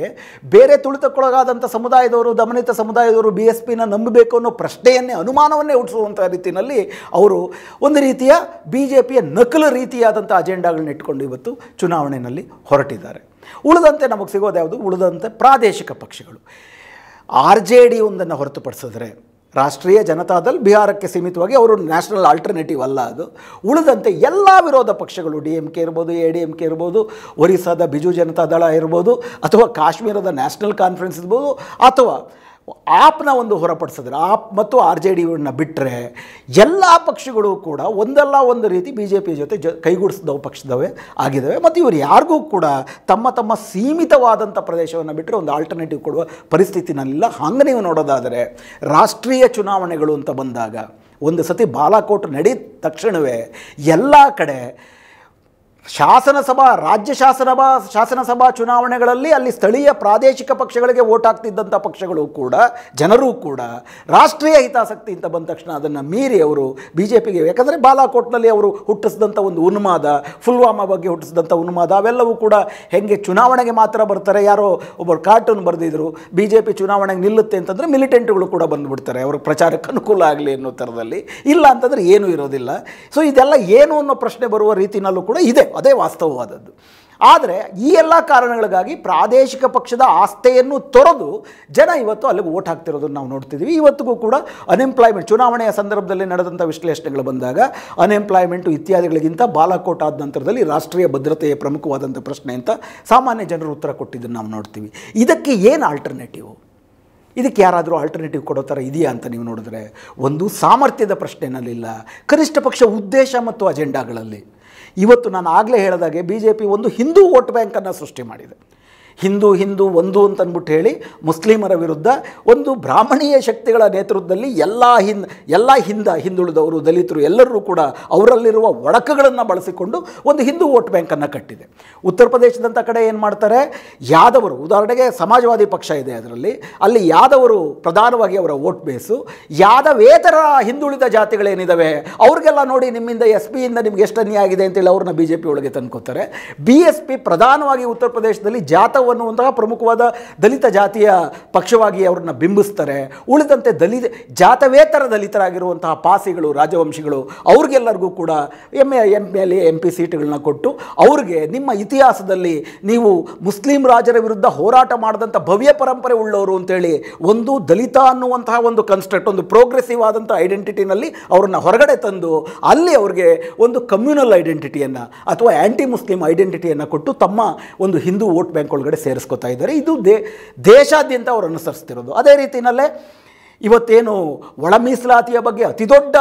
ಬೇರೆ ತುಳಿತಕ್ಕೊಳಗಾದಂಥ ಸಮುದಾಯದವರು ದಮನಿತ ಸಮುದಾಯದವರು ಬಿ ಎಸ್ ಪಿನ ನಂಬಬೇಕು ಅನ್ನೋ ಪ್ರಶ್ನೆಯನ್ನೇ ಅನುಮಾನವನ್ನೇ ಹುಟ್ಟಿಸುವಂಥ ರೀತಿಯಲ್ಲಿ ಅವರು ಒಂದು ರೀತಿಯ ಬಿ ಜೆ ಪಿಯ ನಕಲು ರೀತಿಯಾದಂಥ ಅಜೆಂಡಾಗಳನ್ನ ಇಟ್ಕೊಂಡು ಇವತ್ತು ಚುನಾವಣೆಯಲ್ಲಿ ಹೊರಟಿದ್ದಾರೆ ಉಳಿದಂತೆ ನಮಗೆ ಸಿಗೋದು ಯಾವುದು ಉಳಿದಂತೆ ಪ್ರಾದೇಶಿಕ ಪಕ್ಷಗಳು ಆರ್ ಜೆ ಡಿ ಒಂದನ್ನು ಹೊರತುಪಡಿಸಿದ್ರೆ ರಾಷ್ಟ್ರೀಯ ಜನತಾದಲ್ ಬಿಹಾರಕ್ಕೆ ಸೀಮಿತವಾಗಿ ಅವರು ನ್ಯಾಷನಲ್ ಆಲ್ಟರ್ನೇಟಿವ್ ಅಲ್ಲ ಅದು ಉಳಿದಂತೆ ಎಲ್ಲ ವಿರೋಧ ಪಕ್ಷಗಳು ಡಿ ಎಮ್ ಕೆ ಇರ್ಬೋದು ಎ ಡಿ ಎಮ್ ಕೆ ಇರ್ಬೋದು ಒರಿಸ್ಸಾದ ಬಿಜು ಜನತಾ ದಳ ಇರ್ಬೋದು ಅಥವಾ ಕಾಶ್ಮೀರದ ನ್ಯಾಷನಲ್ ಕಾನ್ಫರೆನ್ಸ್ ಇರ್ಬೋದು ಅಥವಾ ಆಪ್ನ ಒಂದು ಹೊರಪಡಿಸಿದ್ರೆ ಆಪ್ ಮತ್ತು ಆರ್ ಜೆ ಡಿಯನ್ನು ಬಿಟ್ಟರೆ ಎಲ್ಲ ಪಕ್ಷಗಳು ಕೂಡ ಒಂದಲ್ಲ ಒಂದು ರೀತಿ ಬಿ ಜೆ ಪಿ ಜೊತೆ ಜ ಕೈಗೂಡಿಸಿದವು ಪಕ್ಷದವೇ ಆಗಿದ್ದಾವೆ ಮತ್ತು ಇವರು ಯಾರಿಗೂ ಕೂಡ ತಮ್ಮ ತಮ್ಮ ಸೀಮಿತವಾದಂಥ ಪ್ರದೇಶವನ್ನು ಬಿಟ್ಟರೆ ಒಂದು ಆಲ್ಟರ್ನೇಟಿವ್ ಕೊಡುವ ಪರಿಸ್ಥಿತಿನಲ್ಲಿಲ್ಲ ಹಂಗೆ ನೀವು ನೋಡೋದಾದರೆ ರಾಷ್ಟ್ರೀಯ ಚುನಾವಣೆಗಳು ಅಂತ ಬಂದಾಗ ಒಂದು ಸತಿ ಬಾಲಾಕೋಟ್ ನಡೆದ ತಕ್ಷಣವೇ ಎಲ್ಲ ಕಡೆ ಶಾಸನಸಭಾ ರಾಜ್ಯ ಶಾಸನ ಶಾಸನಸಭಾ ಚುನಾವಣೆಗಳಲ್ಲಿ ಅಲ್ಲಿ ಸ್ಥಳೀಯ ಪ್ರಾದೇಶಿಕ ಪಕ್ಷಗಳಿಗೆ ಓಟ್ ಹಾಕ್ತಿದ್ದಂಥ ಪಕ್ಷಗಳು ಕೂಡ ಜನರೂ ಕೂಡ ರಾಷ್ಟ್ರೀಯ ಹಿತಾಸಕ್ತಿ ಅಂತ ಬಂದ ತಕ್ಷಣ ಅದನ್ನು ಮೀರಿ ಅವರು ಬಿ ಜೆ ಪಿಗೆ ಯಾಕಂದರೆ ಬಾಲಾಕೋಟ್ನಲ್ಲಿ ಅವರು ಹುಟ್ಟಿಸಿದಂಥ ಒಂದು ಉನ್ಮಾದ ಪುಲ್ವಾಮಾ ಬಗ್ಗೆ ಹುಟ್ಟಿಸಿದಂಥ ಉನ್ಮಾದ ಅವೆಲ್ಲವೂ ಕೂಡ ಹೆಂಗೆ ಚುನಾವಣೆಗೆ ಮಾತ್ರ ಬರ್ತಾರೆ ಯಾರೋ ಒಬ್ಬರು ಕಾರ್ಟೂನ್ ಬರೆದಿದ್ರು ಬಿ ಜೆ ಪಿ ಚುನಾವಣೆಗೆ ನಿಲ್ಲುತ್ತೆ ಅಂತಂದರೆ ಮಿಲಿಟೆಂಟ್ಗಳು ಕೂಡ ಬಂದುಬಿಡ್ತಾರೆ ಅವ್ರ ಪ್ರಚಾರಕ್ಕೆ ಅನುಕೂಲ ಆಗಲಿ ಅನ್ನೋ ಥರದಲ್ಲಿ ಇಲ್ಲ ಅಂತಂದರೆ ಏನೂ ಇರೋದಿಲ್ಲ ಸೊ ಇದೆಲ್ಲ ಏನು ಅನ್ನೋ ಪ್ರಶ್ನೆ ಬರುವ ರೀತಿನಲ್ಲೂ ಕೂಡ ಇದೆ ಅದೇ ವಾಸ್ತವವಾದದ್ದು ಆದರೆ ಈ ಎಲ್ಲ ಕಾರಣಗಳಿಗಾಗಿ ಪ್ರಾದೇಶಿಕ ಪಕ್ಷದ ಆಸ್ಥೆಯನ್ನು ತೊರೆದು ಜನ ಇವತ್ತು ಅಲ್ಲಿಗೆ ಓಟ್ ಹಾಕ್ತಿರೋದನ್ನು ನಾವು ನೋಡ್ತಿದ್ದೀವಿ ಇವತ್ತಿಗೂ ಕೂಡ ಅನ್ಎಂಪ್ಲಾಯ್ಮೆಂಟ್ ಚುನಾವಣೆಯ ಸಂದರ್ಭದಲ್ಲಿ ನಡೆದಂಥ ವಿಶ್ಲೇಷಣೆಗಳು ಬಂದಾಗ ಅನ್ಎಂಪ್ಲಾಯ್ಮೆಂಟು ಇತ್ಯಾದಿಗಳಿಗಿಂತ ಬಾಲಾಕೋಟ್ ಆದ ನಂತರದಲ್ಲಿ ರಾಷ್ಟ್ರೀಯ ಭದ್ರತೆಯ ಪ್ರಮುಖವಾದಂಥ ಪ್ರಶ್ನೆ ಅಂತ ಸಾಮಾನ್ಯ ಜನರು ಉತ್ತರ ಕೊಟ್ಟಿದ್ದನ್ನು ನಾವು ನೋಡ್ತೀವಿ ಇದಕ್ಕೆ ಏನು ಆಲ್ಟರ್ನೇಟಿವ್ ಇದಕ್ಕೆ ಯಾರಾದರೂ ಆಲ್ಟರ್ನೇಟಿವ್ ಕೊಡೋ ಥರ ಇದೆಯಾ ಅಂತ ನೀವು ನೋಡಿದ್ರೆ ಒಂದು ಸಾಮರ್ಥ್ಯದ ಪ್ರಶ್ನೆನಲ್ಲಿಲ್ಲ ಕನಿಷ್ಠ ಪಕ್ಷ ಉದ್ದೇಶ ಮತ್ತು ಅಜೆಂಡಾಗಳಲ್ಲಿ ಇವತ್ತು ನಾನು ಆಗಲೇ ಹೇಳಿದಾಗೆ ಬಿ ಜೆ ಪಿ ಒಂದು ಹಿಂದೂ ವೋಟ್ ಬ್ಯಾಂಕನ್ನು ಸೃಷ್ಟಿ ಮಾಡಿದೆ ಹಿಂದೂ ಹಿಂದೂ ಒಂದು ಅಂತ ಅಂದ್ಬಿಟ್ಟು ಹೇಳಿ ಮುಸ್ಲಿಮರ ವಿರುದ್ಧ ಒಂದು ಬ್ರಾಹ್ಮಣೀಯ ಶಕ್ತಿಗಳ ನೇತೃತ್ವದಲ್ಲಿ ಎಲ್ಲ ಹಿಂದ ಎಲ್ಲ ಹಿಂದ ಹಿಂದುಳಿದವರು ದಲಿತರು ಎಲ್ಲರೂ ಕೂಡ ಅವರಲ್ಲಿರುವ ಒಡಕುಗಳನ್ನು ಬಳಸಿಕೊಂಡು ಒಂದು ಹಿಂದೂ ವೋಟ್ ಬ್ಯಾಂಕನ್ನು ಕಟ್ಟಿದೆ ಉತ್ತರ ಪ್ರದೇಶದಂಥ ಕಡೆ ಏನು ಮಾಡ್ತಾರೆ ಯಾದವರು ಉದಾಹರಣೆಗೆ ಸಮಾಜವಾದಿ ಪಕ್ಷ ಇದೆ ಅದರಲ್ಲಿ ಅಲ್ಲಿ ಯಾದವರು ಪ್ರಧಾನವಾಗಿ ಅವರ ವೋಟ್ ಬೇಸು ಯಾದವೇತರ ಹಿಂದುಳಿದ ಜಾತಿಗಳೇನಿದ್ದಾವೆ ಅವ್ರಿಗೆಲ್ಲ ನೋಡಿ ನಿಮ್ಮಿಂದ ಎಸ್ ಪಿಯಿಂದ ನಿಮ್ಗೆ ಎಷ್ಟು ಅನ್ಯಾಗಿದೆ ಆಗಿದೆ ಅಂತೇಳಿ ಅವ್ರನ್ನ ಬಿ ಜೆ ಪಿ ಒಳಗೆ ತಂದ್ಕೋತಾರೆ ಬಿ ಎಸ್ ಪಿ ಪ್ರಧಾನವಾಗಿ ಉತ್ತರ ಪ್ರದೇಶದಲ್ಲಿ ಜಾತ ಅನ್ನುವಂತಹ ಪ್ರಮುಖವಾದ ದಲಿತ ಜಾತಿಯ ಪಕ್ಷವಾಗಿ ಅವರನ್ನು ಬಿಂಬಿಸ್ತಾರೆ ಉಳಿದಂತೆ ದಲಿತ ಜಾತವೇತರ ದಲಿತರಾಗಿರುವಂತಹ ಪಾಸಿಗಳು ರಾಜವಂಶಿಗಳು ಅವ್ರಿಗೆಲ್ಲರಿಗೂ ಕೂಡ M M L A M P ಸೀಟ್ಗಳನ್ನ ಕೊಟ್ಟು ಅವ್ರಿಗೆ ನಿಮ್ಮ ಇತಿಹಾಸದಲ್ಲಿ ನೀವು ಮುಸ್ಲಿಂ ರಾಜರ ವಿರುದ್ಧ ಹೋರಾಟ ಮಾಡಿದಂಥ ಭವ್ಯ ಪರಂಪರೆ ಉಳ್ಳವರು ಅಂತೇಳಿ ಒಂದು ದಲಿತ ಅನ್ನುವಂತಹ ಒಂದು ಕನ್ಸ್ಟ್ರಕ್ಟ್ ಒಂದು ಪ್ರೋಗ್ರೆಸಿವ್ ಆದಂಥ ಐಡೆಂಟಿಟಿನಲ್ಲಿ ಅವರನ್ನು ಹೊರಗಡೆ ತಂದು ಅಲ್ಲಿ ಅವ್ರಿಗೆ ಒಂದು ಕಮ್ಯುನಲ್ ಐಡೆಂಟಿಟಿಯನ್ನು ಅಥವಾ ಆ್ಯಂಟಿ ಮುಸ್ಲಿಂ ಐಡೆಂಟಿಟಿಯನ್ನು ಕೊಟ್ಟು ತಮ್ಮ ಒಂದು ಹಿಂದೂ ವೋಟ್ ಬ್ಯಾಂಕ್ ಒಳಗಡೆ ಒಳಗಡೆ ಇದ್ದಾರೆ ಇದು ದೇ ದೇಶಾದ್ಯಂತ ಅವರು ಅನುಸರಿಸ್ತಿರೋದು ಅದೇ ರೀತಿಯಲ್ಲೇ ಇವತ್ತೇನು ಒಳ ಮೀಸಲಾತಿಯ ಬಗ್ಗೆ ಅತಿದೊಡ್ಡ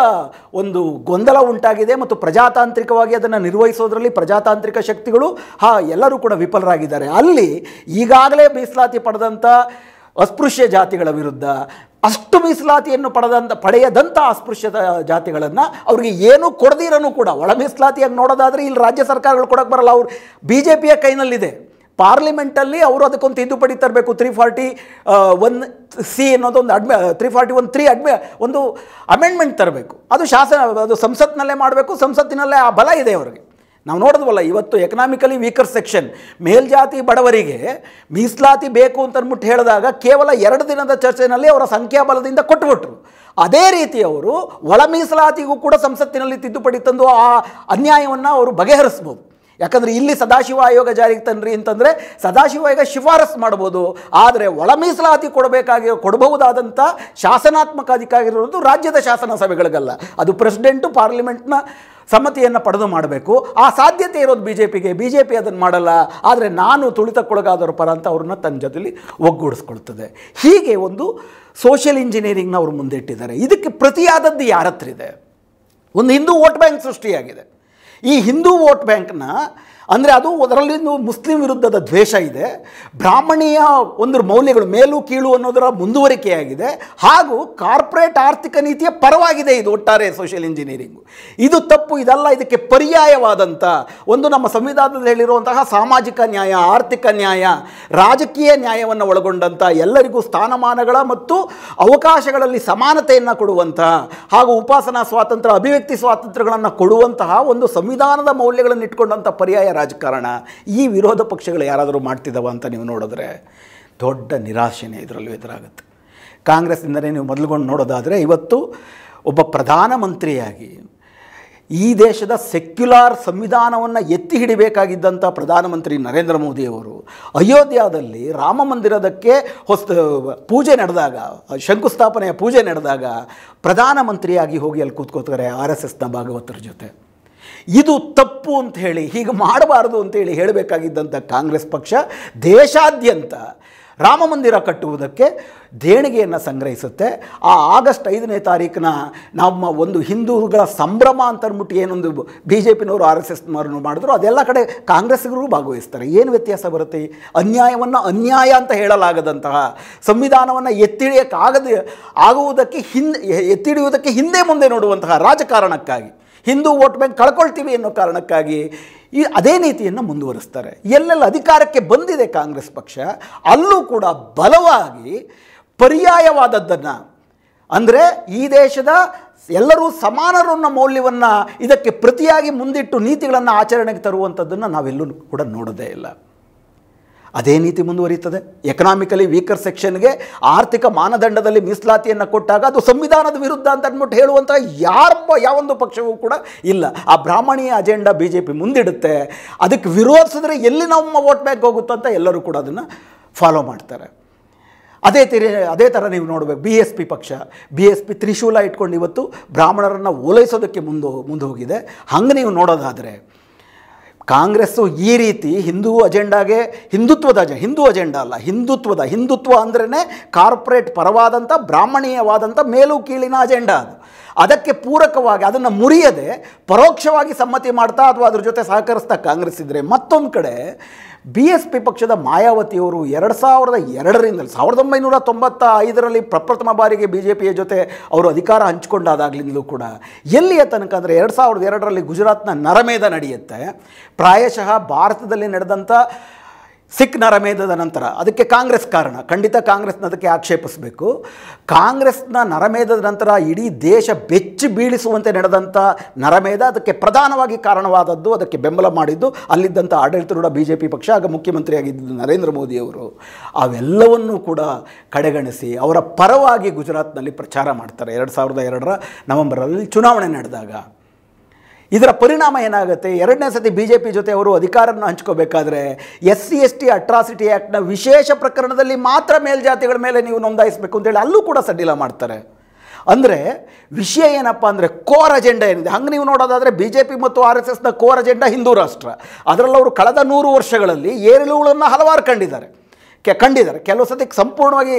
ಒಂದು ಗೊಂದಲ ಉಂಟಾಗಿದೆ ಮತ್ತು ಪ್ರಜಾತಾಂತ್ರಿಕವಾಗಿ ಅದನ್ನು ನಿರ್ವಹಿಸೋದರಲ್ಲಿ ಪ್ರಜಾತಾಂತ್ರಿಕ ಶಕ್ತಿಗಳು ಹಾ ಎಲ್ಲರೂ ಕೂಡ ವಿಫಲರಾಗಿದ್ದಾರೆ ಅಲ್ಲಿ ಈಗಾಗಲೇ ಮೀಸಲಾತಿ ಪಡೆದಂಥ ಅಸ್ಪೃಶ್ಯ ಜಾತಿಗಳ ವಿರುದ್ಧ ಅಷ್ಟು ಮೀಸಲಾತಿಯನ್ನು ಪಡೆದಂಥ ಪಡೆಯದಂಥ ಅಸ್ಪೃಶ್ಯ ಜಾತಿಗಳನ್ನು ಅವ್ರಿಗೆ ಏನೂ ಕೊಡದಿರನು ಕೂಡ ಒಳ ಮೀಸಲಾತಿಯಾಗಿ ನೋಡೋದಾದರೆ ಇಲ್ಲಿ ರಾಜ್ಯ ಸರ್ಕಾರಗಳು ಕೊಡೋಕ್ಕೆ ಬರಲ್ಲ ಅವರು ಬಿ ಜೆ ಪಿಯ ಕೈನಲ್ಲಿದೆ ಪಾರ್ಲಿಮೆಂಟಲ್ಲಿ ಅವರು ಅದಕ್ಕೊಂದು ತಿದ್ದುಪಡಿ ತರಬೇಕು ತ್ರೀ ಫಾರ್ಟಿ ಒನ್ ಸಿ ಅನ್ನೋದೊಂದು ಅಡ್ಮಿ ತ್ರೀ ಫಾರ್ಟಿ ಒನ್ ತ್ರೀ ಅಡ್ಮೆ ಒಂದು ಅಮೆಂಡ್ಮೆಂಟ್ ತರಬೇಕು ಅದು ಶಾಸನ ಅದು ಸಂಸತ್ನಲ್ಲೇ ಮಾಡಬೇಕು ಸಂಸತ್ತಿನಲ್ಲೇ ಆ ಬಲ ಇದೆ ಅವರಿಗೆ ನಾವು ನೋಡಿದ್ವಲ್ಲ ಇವತ್ತು ಎಕನಾಮಿಕಲಿ ವೀಕರ್ ಸೆಕ್ಷನ್ ಮೇಲ್ಜಾತಿ ಬಡವರಿಗೆ ಮೀಸಲಾತಿ ಬೇಕು ಅಂತ ಅಂದ್ಬಿಟ್ಟು ಹೇಳಿದಾಗ ಕೇವಲ ಎರಡು ದಿನದ ಚರ್ಚೆಯಲ್ಲಿ ಅವರ ಸಂಖ್ಯಾಬಲದಿಂದ ಕೊಟ್ಟುಬಿಟ್ರು ಅದೇ ರೀತಿ ಅವರು ಒಳ ಮೀಸಲಾತಿಗೂ ಕೂಡ ಸಂಸತ್ತಿನಲ್ಲಿ ತಿದ್ದುಪಡಿ ತಂದು ಆ ಅನ್ಯಾಯವನ್ನು ಅವರು ಬಗೆಹರಿಸ್ಬೋದು ಯಾಕಂದರೆ ಇಲ್ಲಿ ಸದಾಶಿವ ಆಯೋಗ ಜಾರಿಗೆ ತನ್ರಿ ಅಂತಂದರೆ ಸದಾಶಿವ ಆಯೋಗ ಶಿಫಾರಸ್ ಮಾಡ್ಬೋದು ಆದರೆ ಒಳ ಮೀಸಲಾತಿ ಕೊಡಬೇಕಾಗಿ ಕೊಡಬಹುದಾದಂಥ ಶಾಸನಾತ್ಮಕ ಅಧಿಕಾರ ರಾಜ್ಯದ ಶಾಸನ ಸಭೆಗಳಿಗಲ್ಲ ಅದು ಪ್ರೆಸಿಡೆಂಟು ಪಾರ್ಲಿಮೆಂಟ್ನ ಸಮ್ಮತಿಯನ್ನು ಪಡೆದು ಮಾಡಬೇಕು ಆ ಸಾಧ್ಯತೆ ಇರೋದು ಬಿ ಜೆ ಪಿಗೆ ಬಿ ಜೆ ಪಿ ಅದನ್ನು ಮಾಡಲ್ಲ ಆದರೆ ನಾನು ತುಳಿತಕ್ಕೊಳಗಾದವ್ರ ಪರ ಅಂತ ಅವ್ರನ್ನ ತನ್ನ ಜೊತೆಲಿ ಒಗ್ಗೂಡಿಸ್ಕೊಳ್ತದೆ ಹೀಗೆ ಒಂದು ಸೋಷಿಯಲ್ ಇಂಜಿನಿಯರಿಂಗ್ನ ಅವರು ಮುಂದೆ ಇಟ್ಟಿದ್ದಾರೆ ಇದಕ್ಕೆ ಪ್ರತಿಯಾದದ್ದು ಯಾರ ಹತ್ರ ಇದೆ ಒಂದು ಹಿಂದೂ ವೋಟ್ ಬ್ಯಾಂಕ್ ಸೃಷ್ಟಿಯಾಗಿದೆ ಈ ಹಿಂದೂ ವೋಟ್ ಬ್ಯಾಂಕ್ನ ಅಂದರೆ ಅದು ಅದರಲ್ಲಿ ಮುಸ್ಲಿಂ ವಿರುದ್ಧದ ದ್ವೇಷ ಇದೆ ಬ್ರಾಹ್ಮಣೀಯ ಒಂದು ಮೌಲ್ಯಗಳು ಮೇಲು ಕೀಳು ಅನ್ನೋದರ ಮುಂದುವರಿಕೆಯಾಗಿದೆ ಹಾಗೂ ಕಾರ್ಪೊರೇಟ್ ಆರ್ಥಿಕ ನೀತಿಯ ಪರವಾಗಿದೆ ಇದು ಒಟ್ಟಾರೆ ಸೋಷಿಯಲ್ ಇಂಜಿನಿಯರಿಂಗು ಇದು ತಪ್ಪು ಇದಲ್ಲ ಇದಕ್ಕೆ ಪರ್ಯಾಯವಾದಂಥ ಒಂದು ನಮ್ಮ ಸಂವಿಧಾನದಲ್ಲಿ ಹೇಳಿರುವಂತಹ ಸಾಮಾಜಿಕ ನ್ಯಾಯ ಆರ್ಥಿಕ ನ್ಯಾಯ ರಾಜಕೀಯ ನ್ಯಾಯವನ್ನು ಒಳಗೊಂಡಂಥ ಎಲ್ಲರಿಗೂ ಸ್ಥಾನಮಾನಗಳ ಮತ್ತು ಅವಕಾಶಗಳಲ್ಲಿ ಸಮಾನತೆಯನ್ನು ಕೊಡುವಂತಹ ಹಾಗೂ ಉಪಾಸನಾ ಸ್ವಾತಂತ್ರ್ಯ ಅಭಿವ್ಯಕ್ತಿ ಸ್ವಾತಂತ್ರ್ಯಗಳನ್ನು ಕೊಡುವಂತಹ ಒಂದು ಸಂವಿಧಾನದ ಮೌಲ್ಯಗಳನ್ನು ಇಟ್ಕೊಂಡಂಥ ಪರ್ಯಾಯ ರಾಜಕಾರಣ ಈ ವಿರೋಧ ಪಕ್ಷಗಳು ಯಾರಾದರೂ ಮಾಡ್ತಿದ್ದಾವ ಅಂತ ನೀವು ನೋಡಿದ್ರೆ ದೊಡ್ಡ ನಿರಾಶೆನೇ ಇದರಲ್ಲೂ ಎದುರಾಗುತ್ತೆ ಕಾಂಗ್ರೆಸ್ನಿಂದಲೇ ನೀವು ಮೊದಲುಗೊಂಡು ನೋಡೋದಾದರೆ ಇವತ್ತು ಒಬ್ಬ ಪ್ರಧಾನಮಂತ್ರಿಯಾಗಿ ಈ ದೇಶದ ಸೆಕ್ಯುಲಾರ್ ಸಂವಿಧಾನವನ್ನು ಎತ್ತಿ ಹಿಡಿಬೇಕಾಗಿದ್ದಂಥ ಪ್ರಧಾನಮಂತ್ರಿ ನರೇಂದ್ರ ಮೋದಿಯವರು ಅಯೋಧ್ಯದಲ್ಲಿ ರಾಮ ಮಂದಿರದಕ್ಕೆ ಹೊಸ ಪೂಜೆ ನಡೆದಾಗ ಶಂಕುಸ್ಥಾಪನೆಯ ಪೂಜೆ ನಡೆದಾಗ ಪ್ರಧಾನಮಂತ್ರಿಯಾಗಿ ಹೋಗಿ ಅಲ್ಲಿ ಕೂತ್ಕೋತಾರೆ ಆರ್ ಎಸ್ ಎಸ್ನ ಭಾಗವತರ ಜೊತೆ ಇದು ತಪ್ಪು ಅಂತ ಹೇಳಿ ಹೀಗೆ ಮಾಡಬಾರದು ಅಂತೇಳಿ ಹೇಳಬೇಕಾಗಿದ್ದಂಥ ಕಾಂಗ್ರೆಸ್ ಪಕ್ಷ ದೇಶಾದ್ಯಂತ ರಾಮ ಮಂದಿರ ಕಟ್ಟುವುದಕ್ಕೆ ದೇಣಿಗೆಯನ್ನು ಸಂಗ್ರಹಿಸುತ್ತೆ ಆ ಆಗಸ್ಟ್ ಐದನೇ ತಾರೀಕಿನ ನಮ್ಮ ಒಂದು ಹಿಂದೂಗಳ ಸಂಭ್ರಮ ಅಂತ ಅಂದ್ಬಿಟ್ಟು ಏನೊಂದು ಬಿ ಜೆ ಪಿನವರು ಆರ್ ಎಸ್ ಮಾಡಿದ್ರು ಅದೆಲ್ಲ ಕಡೆ ಕಾಂಗ್ರೆಸ್ಗರು ಭಾಗವಹಿಸ್ತಾರೆ ಏನು ವ್ಯತ್ಯಾಸ ಬರುತ್ತೆ ಅನ್ಯಾಯವನ್ನು ಅನ್ಯಾಯ ಅಂತ ಹೇಳಲಾಗದಂತಹ ಸಂವಿಧಾನವನ್ನು ಎತ್ತಿಡಿಯೋಕ್ಕಾಗದೆ ಆಗುವುದಕ್ಕೆ ಹಿಂದೆ ಎತ್ತಿಡಿಯುವುದಕ್ಕೆ ಹಿಂದೆ ಮುಂದೆ ನೋಡುವಂತಹ ರಾಜಕಾರಣಕ್ಕಾಗಿ ಹಿಂದೂ ವೋಟ್ ಬ್ಯಾಂಕ್ ಕಳ್ಕೊಳ್ತೀವಿ ಅನ್ನೋ ಕಾರಣಕ್ಕಾಗಿ ಈ ಅದೇ ನೀತಿಯನ್ನು ಮುಂದುವರಿಸ್ತಾರೆ ಎಲ್ಲೆಲ್ಲ ಅಧಿಕಾರಕ್ಕೆ ಬಂದಿದೆ ಕಾಂಗ್ರೆಸ್ ಪಕ್ಷ ಅಲ್ಲೂ ಕೂಡ ಬಲವಾಗಿ ಪರ್ಯಾಯವಾದದ್ದನ್ನು ಅಂದರೆ ಈ ದೇಶದ ಎಲ್ಲರೂ ಸಮಾನರನ್ನ ಮೌಲ್ಯವನ್ನು ಇದಕ್ಕೆ ಪ್ರತಿಯಾಗಿ ಮುಂದಿಟ್ಟು ನೀತಿಗಳನ್ನು ಆಚರಣೆಗೆ ತರುವಂಥದ್ದನ್ನು ನಾವೆಲ್ಲೂ ಕೂಡ ನೋಡೋದೇ ಇಲ್ಲ ಅದೇ ನೀತಿ ಮುಂದುವರಿಯುತ್ತದೆ ಎಕನಾಮಿಕಲಿ ವೀಕರ್ ಸೆಕ್ಷನ್ಗೆ ಆರ್ಥಿಕ ಮಾನದಂಡದಲ್ಲಿ ಮೀಸಲಾತಿಯನ್ನು ಕೊಟ್ಟಾಗ ಅದು ಸಂವಿಧಾನದ ವಿರುದ್ಧ ಅಂತ ಅಂದ್ಬಿಟ್ಟು ಹೇಳುವಂಥ ಯಾರೊಬ್ಬ ಯಾವೊಂದು ಪಕ್ಷವೂ ಕೂಡ ಇಲ್ಲ ಆ ಬ್ರಾಹ್ಮಣೀಯ ಅಜೆಂಡಾ ಬಿ ಜೆ ಪಿ ಮುಂದಿಡುತ್ತೆ ಅದಕ್ಕೆ ವಿರೋಧಿಸಿದ್ರೆ ಎಲ್ಲಿ ನಮ್ಮ ವೋಟ್ ಬ್ಯಾಂಕ್ ಹೋಗುತ್ತೋ ಅಂತ ಎಲ್ಲರೂ ಕೂಡ ಅದನ್ನು ಫಾಲೋ ಮಾಡ್ತಾರೆ ಅದೇ ತೆರೆ ಅದೇ ಥರ ನೀವು ನೋಡಬೇಕು ಬಿ ಎಸ್ ಪಿ ಪಕ್ಷ ಬಿ ಎಸ್ ಪಿ ತ್ರಿಶೂಲ ಇಟ್ಕೊಂಡು ಇವತ್ತು ಬ್ರಾಹ್ಮಣರನ್ನು ಓಲೈಸೋದಕ್ಕೆ ಮುಂದೆ ಮುಂದೆ ಹೋಗಿದೆ ಹಂಗೆ ನೀವು ನೋಡೋದಾದರೆ ಕಾಂಗ್ರೆಸ್ಸು ಈ ರೀತಿ ಹಿಂದೂ ಅಜೆಂಡಾಗೆ ಹಿಂದುತ್ವದ ಹಿಂದೂ ಅಜೆಂಡಾ ಅಲ್ಲ ಹಿಂದುತ್ವದ ಹಿಂದುತ್ವ ಅಂದ್ರೇ ಕಾರ್ಪೊರೇಟ್ ಪರವಾದಂಥ ಬ್ರಾಹ್ಮಣೀಯವಾದಂಥ ಮೇಲು ಕೀಳಿನ ಅಜೆಂಡಾ ಅದು ಅದಕ್ಕೆ ಪೂರಕವಾಗಿ ಅದನ್ನು ಮುರಿಯದೆ ಪರೋಕ್ಷವಾಗಿ ಸಮ್ಮತಿ ಮಾಡ್ತಾ ಅಥವಾ ಅದ್ರ ಜೊತೆ ಸಹಕರಿಸ್ತಾ ಕಾಂಗ್ರೆಸ್ ಇದ್ದರೆ ಮತ್ತೊಂದು ಕಡೆ ಬಿ ಎಸ್ ಪಿ ಪಕ್ಷದ ಮಾಯಾವತಿಯವರು ಎರಡು ಸಾವಿರದ ಎರಡರಿಂದ ಸಾವಿರದ ಒಂಬೈನೂರ ತೊಂಬತ್ತ ಐದರಲ್ಲಿ ಪ್ರಪ್ರಥಮ ಬಾರಿಗೆ ಬಿ ಜೆ ಪಿಯ ಜೊತೆ ಅವರು ಅಧಿಕಾರ ಹಂಚಿಕೊಂಡಾದಾಗಲಿಂದಲೂ ಕೂಡ ಎಲ್ಲಿಯ ತನಕ ಅಂದರೆ ಎರಡು ಸಾವಿರದ ಎರಡರಲ್ಲಿ ಗುಜರಾತ್ನ ನರಮೇಧ ನಡೆಯುತ್ತೆ ಪ್ರಾಯಶಃ ಭಾರತದಲ್ಲಿ ನಡೆದಂಥ ಸಿಖ್ ನರಮೇಧದ ನಂತರ ಅದಕ್ಕೆ ಕಾಂಗ್ರೆಸ್ ಕಾರಣ ಖಂಡಿತ ಕಾಂಗ್ರೆಸ್ನ ಅದಕ್ಕೆ ಆಕ್ಷೇಪಿಸಬೇಕು ಕಾಂಗ್ರೆಸ್ನ ನರಮೇಧದ ನಂತರ ಇಡೀ ದೇಶ ಬೆಚ್ಚಿ ಬೀಳಿಸುವಂತೆ ನಡೆದಂಥ ನರಮೇಧ ಅದಕ್ಕೆ ಪ್ರಧಾನವಾಗಿ ಕಾರಣವಾದದ್ದು ಅದಕ್ಕೆ ಬೆಂಬಲ ಮಾಡಿದ್ದು ಅಲ್ಲಿದ್ದಂಥ ಆಡಳಿತರೂಢ ಬಿ ಜೆ ಪಿ ಪಕ್ಷ ಆಗ ಮುಖ್ಯಮಂತ್ರಿಯಾಗಿದ್ದು ನರೇಂದ್ರ ಮೋದಿಯವರು ಅವೆಲ್ಲವನ್ನೂ ಕೂಡ ಕಡೆಗಣಿಸಿ ಅವರ ಪರವಾಗಿ ಗುಜರಾತ್ನಲ್ಲಿ ಪ್ರಚಾರ ಮಾಡ್ತಾರೆ ಎರಡು ಸಾವಿರದ ಎರಡರ ನವೆಂಬರಲ್ಲಿ ಚುನಾವಣೆ ನಡೆದಾಗ ಇದರ ಪರಿಣಾಮ ಏನಾಗುತ್ತೆ ಎರಡನೇ ಸತಿ ಬಿ ಜೆ ಪಿ ಜೊತೆ ಅವರು ಅಧಿಕಾರವನ್ನು ಹಂಚ್ಕೋಬೇಕಾದ್ರೆ S C S T atrocity ಆ್ಯಕ್ಟ್ನ ವಿಶೇಷ ಪ್ರಕರಣದಲ್ಲಿ ಮಾತ್ರ ಮೇಲ್ಜಾತಿಗಳ ಮೇಲೆ ನೀವು ನೋಂದಾಯಿಸಬೇಕು ಅಂತೇಳಿ ಅಲ್ಲೂ ಕೂಡ ಸಡಿಲ ಮಾಡ್ತಾರೆ ಅಂದರೆ ವಿಷಯ ಏನಪ್ಪ ಅಂದರೆ ಕೋರ್ ಅಜೆಂಡಾ ಏನಿದೆ ಹಂಗೆ ನೀವು ನೋಡೋದಾದರೆ ಬಿ ಜೆ ಪಿ ಮತ್ತು ಆರ್ ಎಸ್ ಎಸ್ನ ಕೋರ್ ಅಜೆಂಡಾ ಹಿಂದೂ ರಾಷ್ಟ್ರ ಅವರು ಕಳೆದ ನೂರು ವರ್ಷಗಳಲ್ಲಿ ಏರಿಳುಗಳನ್ನು ಹಲವಾರು ಕಂಡಿದ್ದಾರೆ ಕೆ ಕಂಡಿದ್ದಾರೆ ಕೆಲವು ಸತಿ ಸಂಪೂರ್ಣವಾಗಿ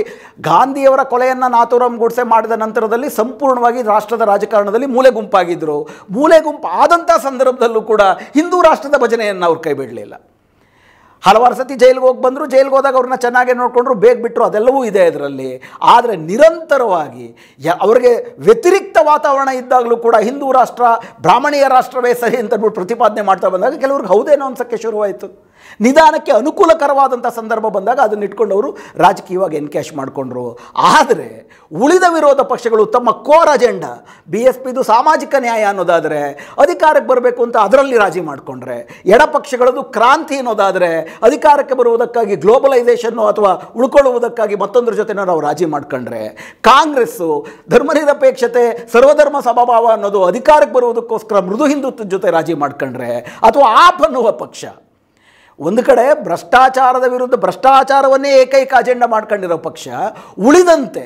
ಗಾಂಧಿಯವರ ಕೊಲೆಯನ್ನು ನಾಥೂರಾಮ್ ಗೂಡ್ಸೆ ಮಾಡಿದ ನಂತರದಲ್ಲಿ ಸಂಪೂರ್ಣವಾಗಿ ರಾಷ್ಟ್ರದ ರಾಜಕಾರಣದಲ್ಲಿ ಮೂಲೆ ಗುಂಪಾಗಿದ್ದರು ಮೂಲೆ ಗುಂಪು ಆದಂಥ ಸಂದರ್ಭದಲ್ಲೂ ಕೂಡ ಹಿಂದೂ ರಾಷ್ಟ್ರದ ಭಜನೆಯನ್ನು ಅವ್ರು ಕೈ ಬಿಡಲಿಲ್ಲ ಹಲವಾರು ಸತಿ ಜೈಲಿಗೆ ಹೋಗಿ ಬಂದರು ಜೈಲಿಗೆ ಹೋದಾಗ ಅವ್ರನ್ನ ಚೆನ್ನಾಗಿ ನೋಡಿಕೊಂಡ್ರು ಬೇಗ ಬಿಟ್ಟರು ಅದೆಲ್ಲವೂ ಇದೆ ಅದರಲ್ಲಿ ಆದರೆ ನಿರಂತರವಾಗಿ ಯ ಅವ್ರಿಗೆ ವ್ಯತಿರಿಕ್ತ ವಾತಾವರಣ ಇದ್ದಾಗಲೂ ಕೂಡ ಹಿಂದೂ ರಾಷ್ಟ್ರ ಬ್ರಾಹ್ಮಣೀಯ ರಾಷ್ಟ್ರವೇ ಸರಿ ಅಂತ ಪ್ರತಿಪಾದನೆ ಮಾಡ್ತಾ ಬಂದಾಗ ಕೆಲವ್ರಿಗೆ ಹೌದೇನೋ ಅನ್ಸೋಕ್ಕೆ ಶುರುವಾಯಿತು ನಿಧಾನಕ್ಕೆ ಅನುಕೂಲಕರವಾದಂಥ ಸಂದರ್ಭ ಬಂದಾಗ ಅದನ್ನು ಇಟ್ಕೊಂಡು ಅವರು ರಾಜಕೀಯವಾಗಿ ಎನ್ಕ್ಯಾಶ್ ಮಾಡಿಕೊಂಡ್ರು ಆದರೆ ಉಳಿದ ವಿರೋಧ ಪಕ್ಷಗಳು ತಮ್ಮ ಕೋರ್ ಅಜೆಂಡಾ ಬಿ ಎಸ್ ಪಿದು ಸಾಮಾಜಿಕ ನ್ಯಾಯ ಅನ್ನೋದಾದರೆ ಅಧಿಕಾರಕ್ಕೆ ಬರಬೇಕು ಅಂತ ಅದರಲ್ಲಿ ರಾಜಿ ಮಾಡಿಕೊಂಡ್ರೆ ಎಡಪಕ್ಷಗಳದು ಕ್ರಾಂತಿ ಅನ್ನೋದಾದರೆ ಅಧಿಕಾರಕ್ಕೆ ಬರುವುದಕ್ಕಾಗಿ ಗ್ಲೋಬಲೈಸೇಷನ್ನು ಅಥವಾ ಉಳ್ಕೊಳ್ಳುವುದಕ್ಕಾಗಿ ಮತ್ತೊಂದರ ಜೊತೆ ನಾವು ರಾಜಿ ಮಾಡ್ಕೊಂಡ್ರೆ ಕಾಂಗ್ರೆಸ್ಸು ಧರ್ಮನಿರಪೇಕ್ಷತೆ ಸರ್ವಧರ್ಮ ಸಮಭಾವ ಅನ್ನೋದು ಅಧಿಕಾರಕ್ಕೆ ಬರುವುದಕ್ಕೋಸ್ಕರ ಮೃದು ಹಿಂದುತ್ವದ ಜೊತೆ ರಾಜಿ ಮಾಡ್ಕೊಂಡ್ರೆ ಅಥವಾ ಆಪ್ ಅನ್ನುವ ಪಕ್ಷ ಒಂದು ಕಡೆ ಭ್ರಷ್ಟಾಚಾರದ ವಿರುದ್ಧ ಭ್ರಷ್ಟಾಚಾರವನ್ನೇ ಏಕೈಕ ಅಜೆಂಡಾ ಮಾಡ್ಕೊಂಡಿರೋ ಪಕ್ಷ ಉಳಿದಂತೆ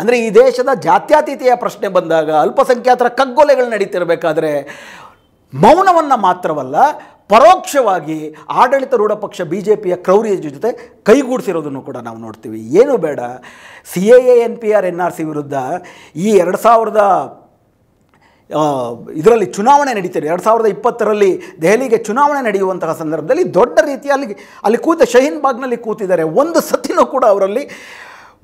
ಅಂದರೆ ಈ ದೇಶದ ಜಾತ್ಯತೀತೆಯ ಪ್ರಶ್ನೆ ಬಂದಾಗ ಅಲ್ಪಸಂಖ್ಯಾತರ ಕಗ್ಗೊಲೆಗಳು ನಡೀತಿರಬೇಕಾದ್ರೆ ಮೌನವನ್ನು ಮಾತ್ರವಲ್ಲ ಪರೋಕ್ಷವಾಗಿ ರೂಢ ಪಕ್ಷ ಬಿ ಜೆ ಪಿಯ ಕ್ರೌರ್ಯ ಜೊತೆ ಕೈಗೂಡಿಸಿರೋದನ್ನು ಕೂಡ ನಾವು ನೋಡ್ತೀವಿ ಏನು ಬೇಡ C A N P R N R C ವಿರುದ್ಧ ಈ ಎರಡು ಸಾವಿರದ ಇದರಲ್ಲಿ ಚುನಾವಣೆ ನಡೀತದೆ ಎರಡು ಸಾವಿರದ ಇಪ್ಪತ್ತರಲ್ಲಿ ದೆಹಲಿಗೆ ಚುನಾವಣೆ ನಡೆಯುವಂತಹ ಸಂದರ್ಭದಲ್ಲಿ ದೊಡ್ಡ ರೀತಿಯಲ್ಲಿ ಅಲ್ಲಿ ಕೂತ ಶಹೀನ್ ಬಾಗ್ನಲ್ಲಿ ಕೂತಿದ್ದಾರೆ ಒಂದು ಸತಿನೂ ಕೂಡ ಅವರಲ್ಲಿ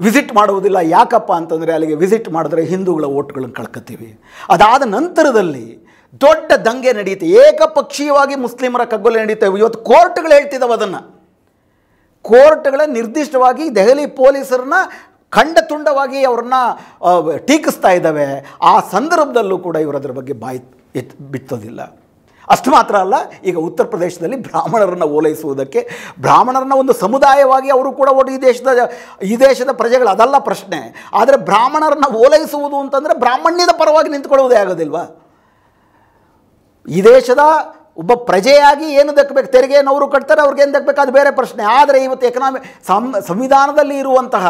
ವಿಸಿಟ್ ಮಾಡುವುದಿಲ್ಲ ಯಾಕಪ್ಪ ಅಂತಂದರೆ ಅಲ್ಲಿಗೆ ವಿಸಿಟ್ ಮಾಡಿದ್ರೆ ಹಿಂದೂಗಳ ಓಟ್ಗಳನ್ನು ಕಳ್ಕೊತೀವಿ ಅದಾದ ನಂತರದಲ್ಲಿ ದೊಡ್ಡ ದಂಗೆ ನಡೆಯುತ್ತೆ ಏಕಪಕ್ಷೀಯವಾಗಿ ಮುಸ್ಲಿಮರ ಕಗ್ಗೊಲೆ ನಡೀತವೆ ಇವತ್ತು ಕೋರ್ಟ್ಗಳು ಹೇಳ್ತಿದ್ದಾವೆ ಅದನ್ನು ಕೋರ್ಟ್ಗಳ ನಿರ್ದಿಷ್ಟವಾಗಿ ದೆಹಲಿ ಪೊಲೀಸರನ್ನ ಖಂಡ ತುಂಡವಾಗಿ ಅವ್ರನ್ನ ಟೀಕಿಸ್ತಾ ಇದ್ದಾವೆ ಆ ಸಂದರ್ಭದಲ್ಲೂ ಕೂಡ ಇವರದ್ರ ಬಗ್ಗೆ ಬಾಯಿ ಎತ್ ಬಿತ್ತೋದಿಲ್ಲ ಅಷ್ಟು ಮಾತ್ರ ಅಲ್ಲ ಈಗ ಉತ್ತರ ಪ್ರದೇಶದಲ್ಲಿ ಬ್ರಾಹ್ಮಣರನ್ನು ಓಲೈಸುವುದಕ್ಕೆ ಬ್ರಾಹ್ಮಣರನ್ನ ಒಂದು ಸಮುದಾಯವಾಗಿ ಅವರು ಕೂಡ ಒಟ್ಟು ಈ ದೇಶದ ಈ ದೇಶದ ಪ್ರಜೆಗಳು ಅದಲ್ಲ ಪ್ರಶ್ನೆ ಆದರೆ ಬ್ರಾಹ್ಮಣರನ್ನ ಓಲೈಸುವುದು ಅಂತಂದರೆ ಬ್ರಾಹ್ಮಣ್ಯದ ಪರವಾಗಿ ನಿಂತ್ಕೊಳ್ಳುವುದೇ ಆಗೋದಿಲ್ವಾ ಈ ದೇಶದ ಒಬ್ಬ ಪ್ರಜೆಯಾಗಿ ಏನು ದಕ್ಕಬೇಕು ತೆರಿಗೆಯನ್ನು ಅವರು ಕಟ್ತಾರೆ ಏನು ದಕ್ಕಬೇಕು ಅದು ಬೇರೆ ಪ್ರಶ್ನೆ ಆದರೆ ಇವತ್ತು ಎಕನಾಮಿ ಸಂವಿಧಾನದಲ್ಲಿ ಇರುವಂತಹ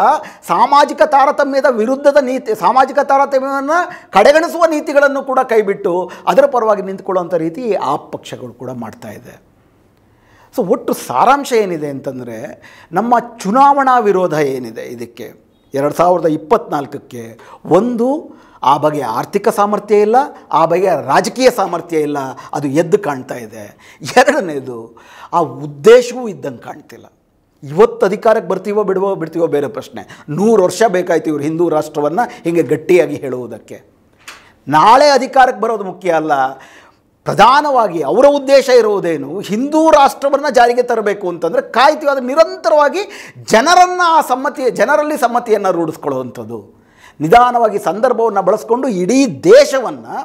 ಸಾಮಾಜಿಕ ತಾರತಮ್ಯದ ವಿರುದ್ಧದ ನೀತಿ ಸಾಮಾಜಿಕ ತಾರತಮ್ಯವನ್ನು ಕಡೆಗಣಿಸುವ ನೀತಿಗಳನ್ನು ಕೂಡ ಕೈಬಿಟ್ಟು ಅದರ ಪರವಾಗಿ ನಿಂತ್ಕೊಳ್ಳುವಂಥ ರೀತಿ ಆ ಪಕ್ಷಗಳು ಕೂಡ ಮಾಡ್ತಾ ಇದೆ ಸೊ ಒಟ್ಟು ಸಾರಾಂಶ ಏನಿದೆ ಅಂತಂದರೆ ನಮ್ಮ ಚುನಾವಣಾ ವಿರೋಧ ಏನಿದೆ ಇದಕ್ಕೆ ಎರಡು ಸಾವಿರದ ಇಪ್ಪತ್ತ್ನಾಲ್ಕಕ್ಕೆ ಒಂದು ಆ ಬಗೆಯ ಆರ್ಥಿಕ ಸಾಮರ್ಥ್ಯ ಇಲ್ಲ ಆ ಬಗೆಯ ರಾಜಕೀಯ ಸಾಮರ್ಥ್ಯ ಇಲ್ಲ ಅದು ಎದ್ದು ಕಾಣ್ತಾ ಇದೆ ಎರಡನೇದು ಆ ಉದ್ದೇಶವೂ ಇದ್ದಂಗೆ ಕಾಣ್ತಿಲ್ಲ ಇವತ್ತು ಅಧಿಕಾರಕ್ಕೆ ಬರ್ತೀವೋ ಬಿಡುವೋ ಬಿಡ್ತೀವೋ ಬೇರೆ ಪ್ರಶ್ನೆ ನೂರು ವರ್ಷ ಬೇಕಾಯ್ತು ಇವರು ಹಿಂದೂ ರಾಷ್ಟ್ರವನ್ನು ಹೀಗೆ ಗಟ್ಟಿಯಾಗಿ ಹೇಳುವುದಕ್ಕೆ ನಾಳೆ ಅಧಿಕಾರಕ್ಕೆ ಬರೋದು ಮುಖ್ಯ ಅಲ್ಲ ಪ್ರಧಾನವಾಗಿ ಅವರ ಉದ್ದೇಶ ಇರುವುದೇನು ಹಿಂದೂ ರಾಷ್ಟ್ರವನ್ನು ಜಾರಿಗೆ ತರಬೇಕು ಅಂತಂದರೆ ಕಾಯ್ತೀವಿ ಅದು ನಿರಂತರವಾಗಿ ಜನರನ್ನು ಆ ಸಮ್ಮತಿಯ ಜನರಲ್ಲಿ ಸಮ್ಮತಿಯನ್ನು ರೂಢಿಸ್ಕೊಳ್ಳುವಂಥದ್ದು ನಿಧಾನವಾಗಿ ಸಂದರ್ಭವನ್ನು ಬಳಸ್ಕೊಂಡು ಇಡೀ ದೇಶವನ್ನು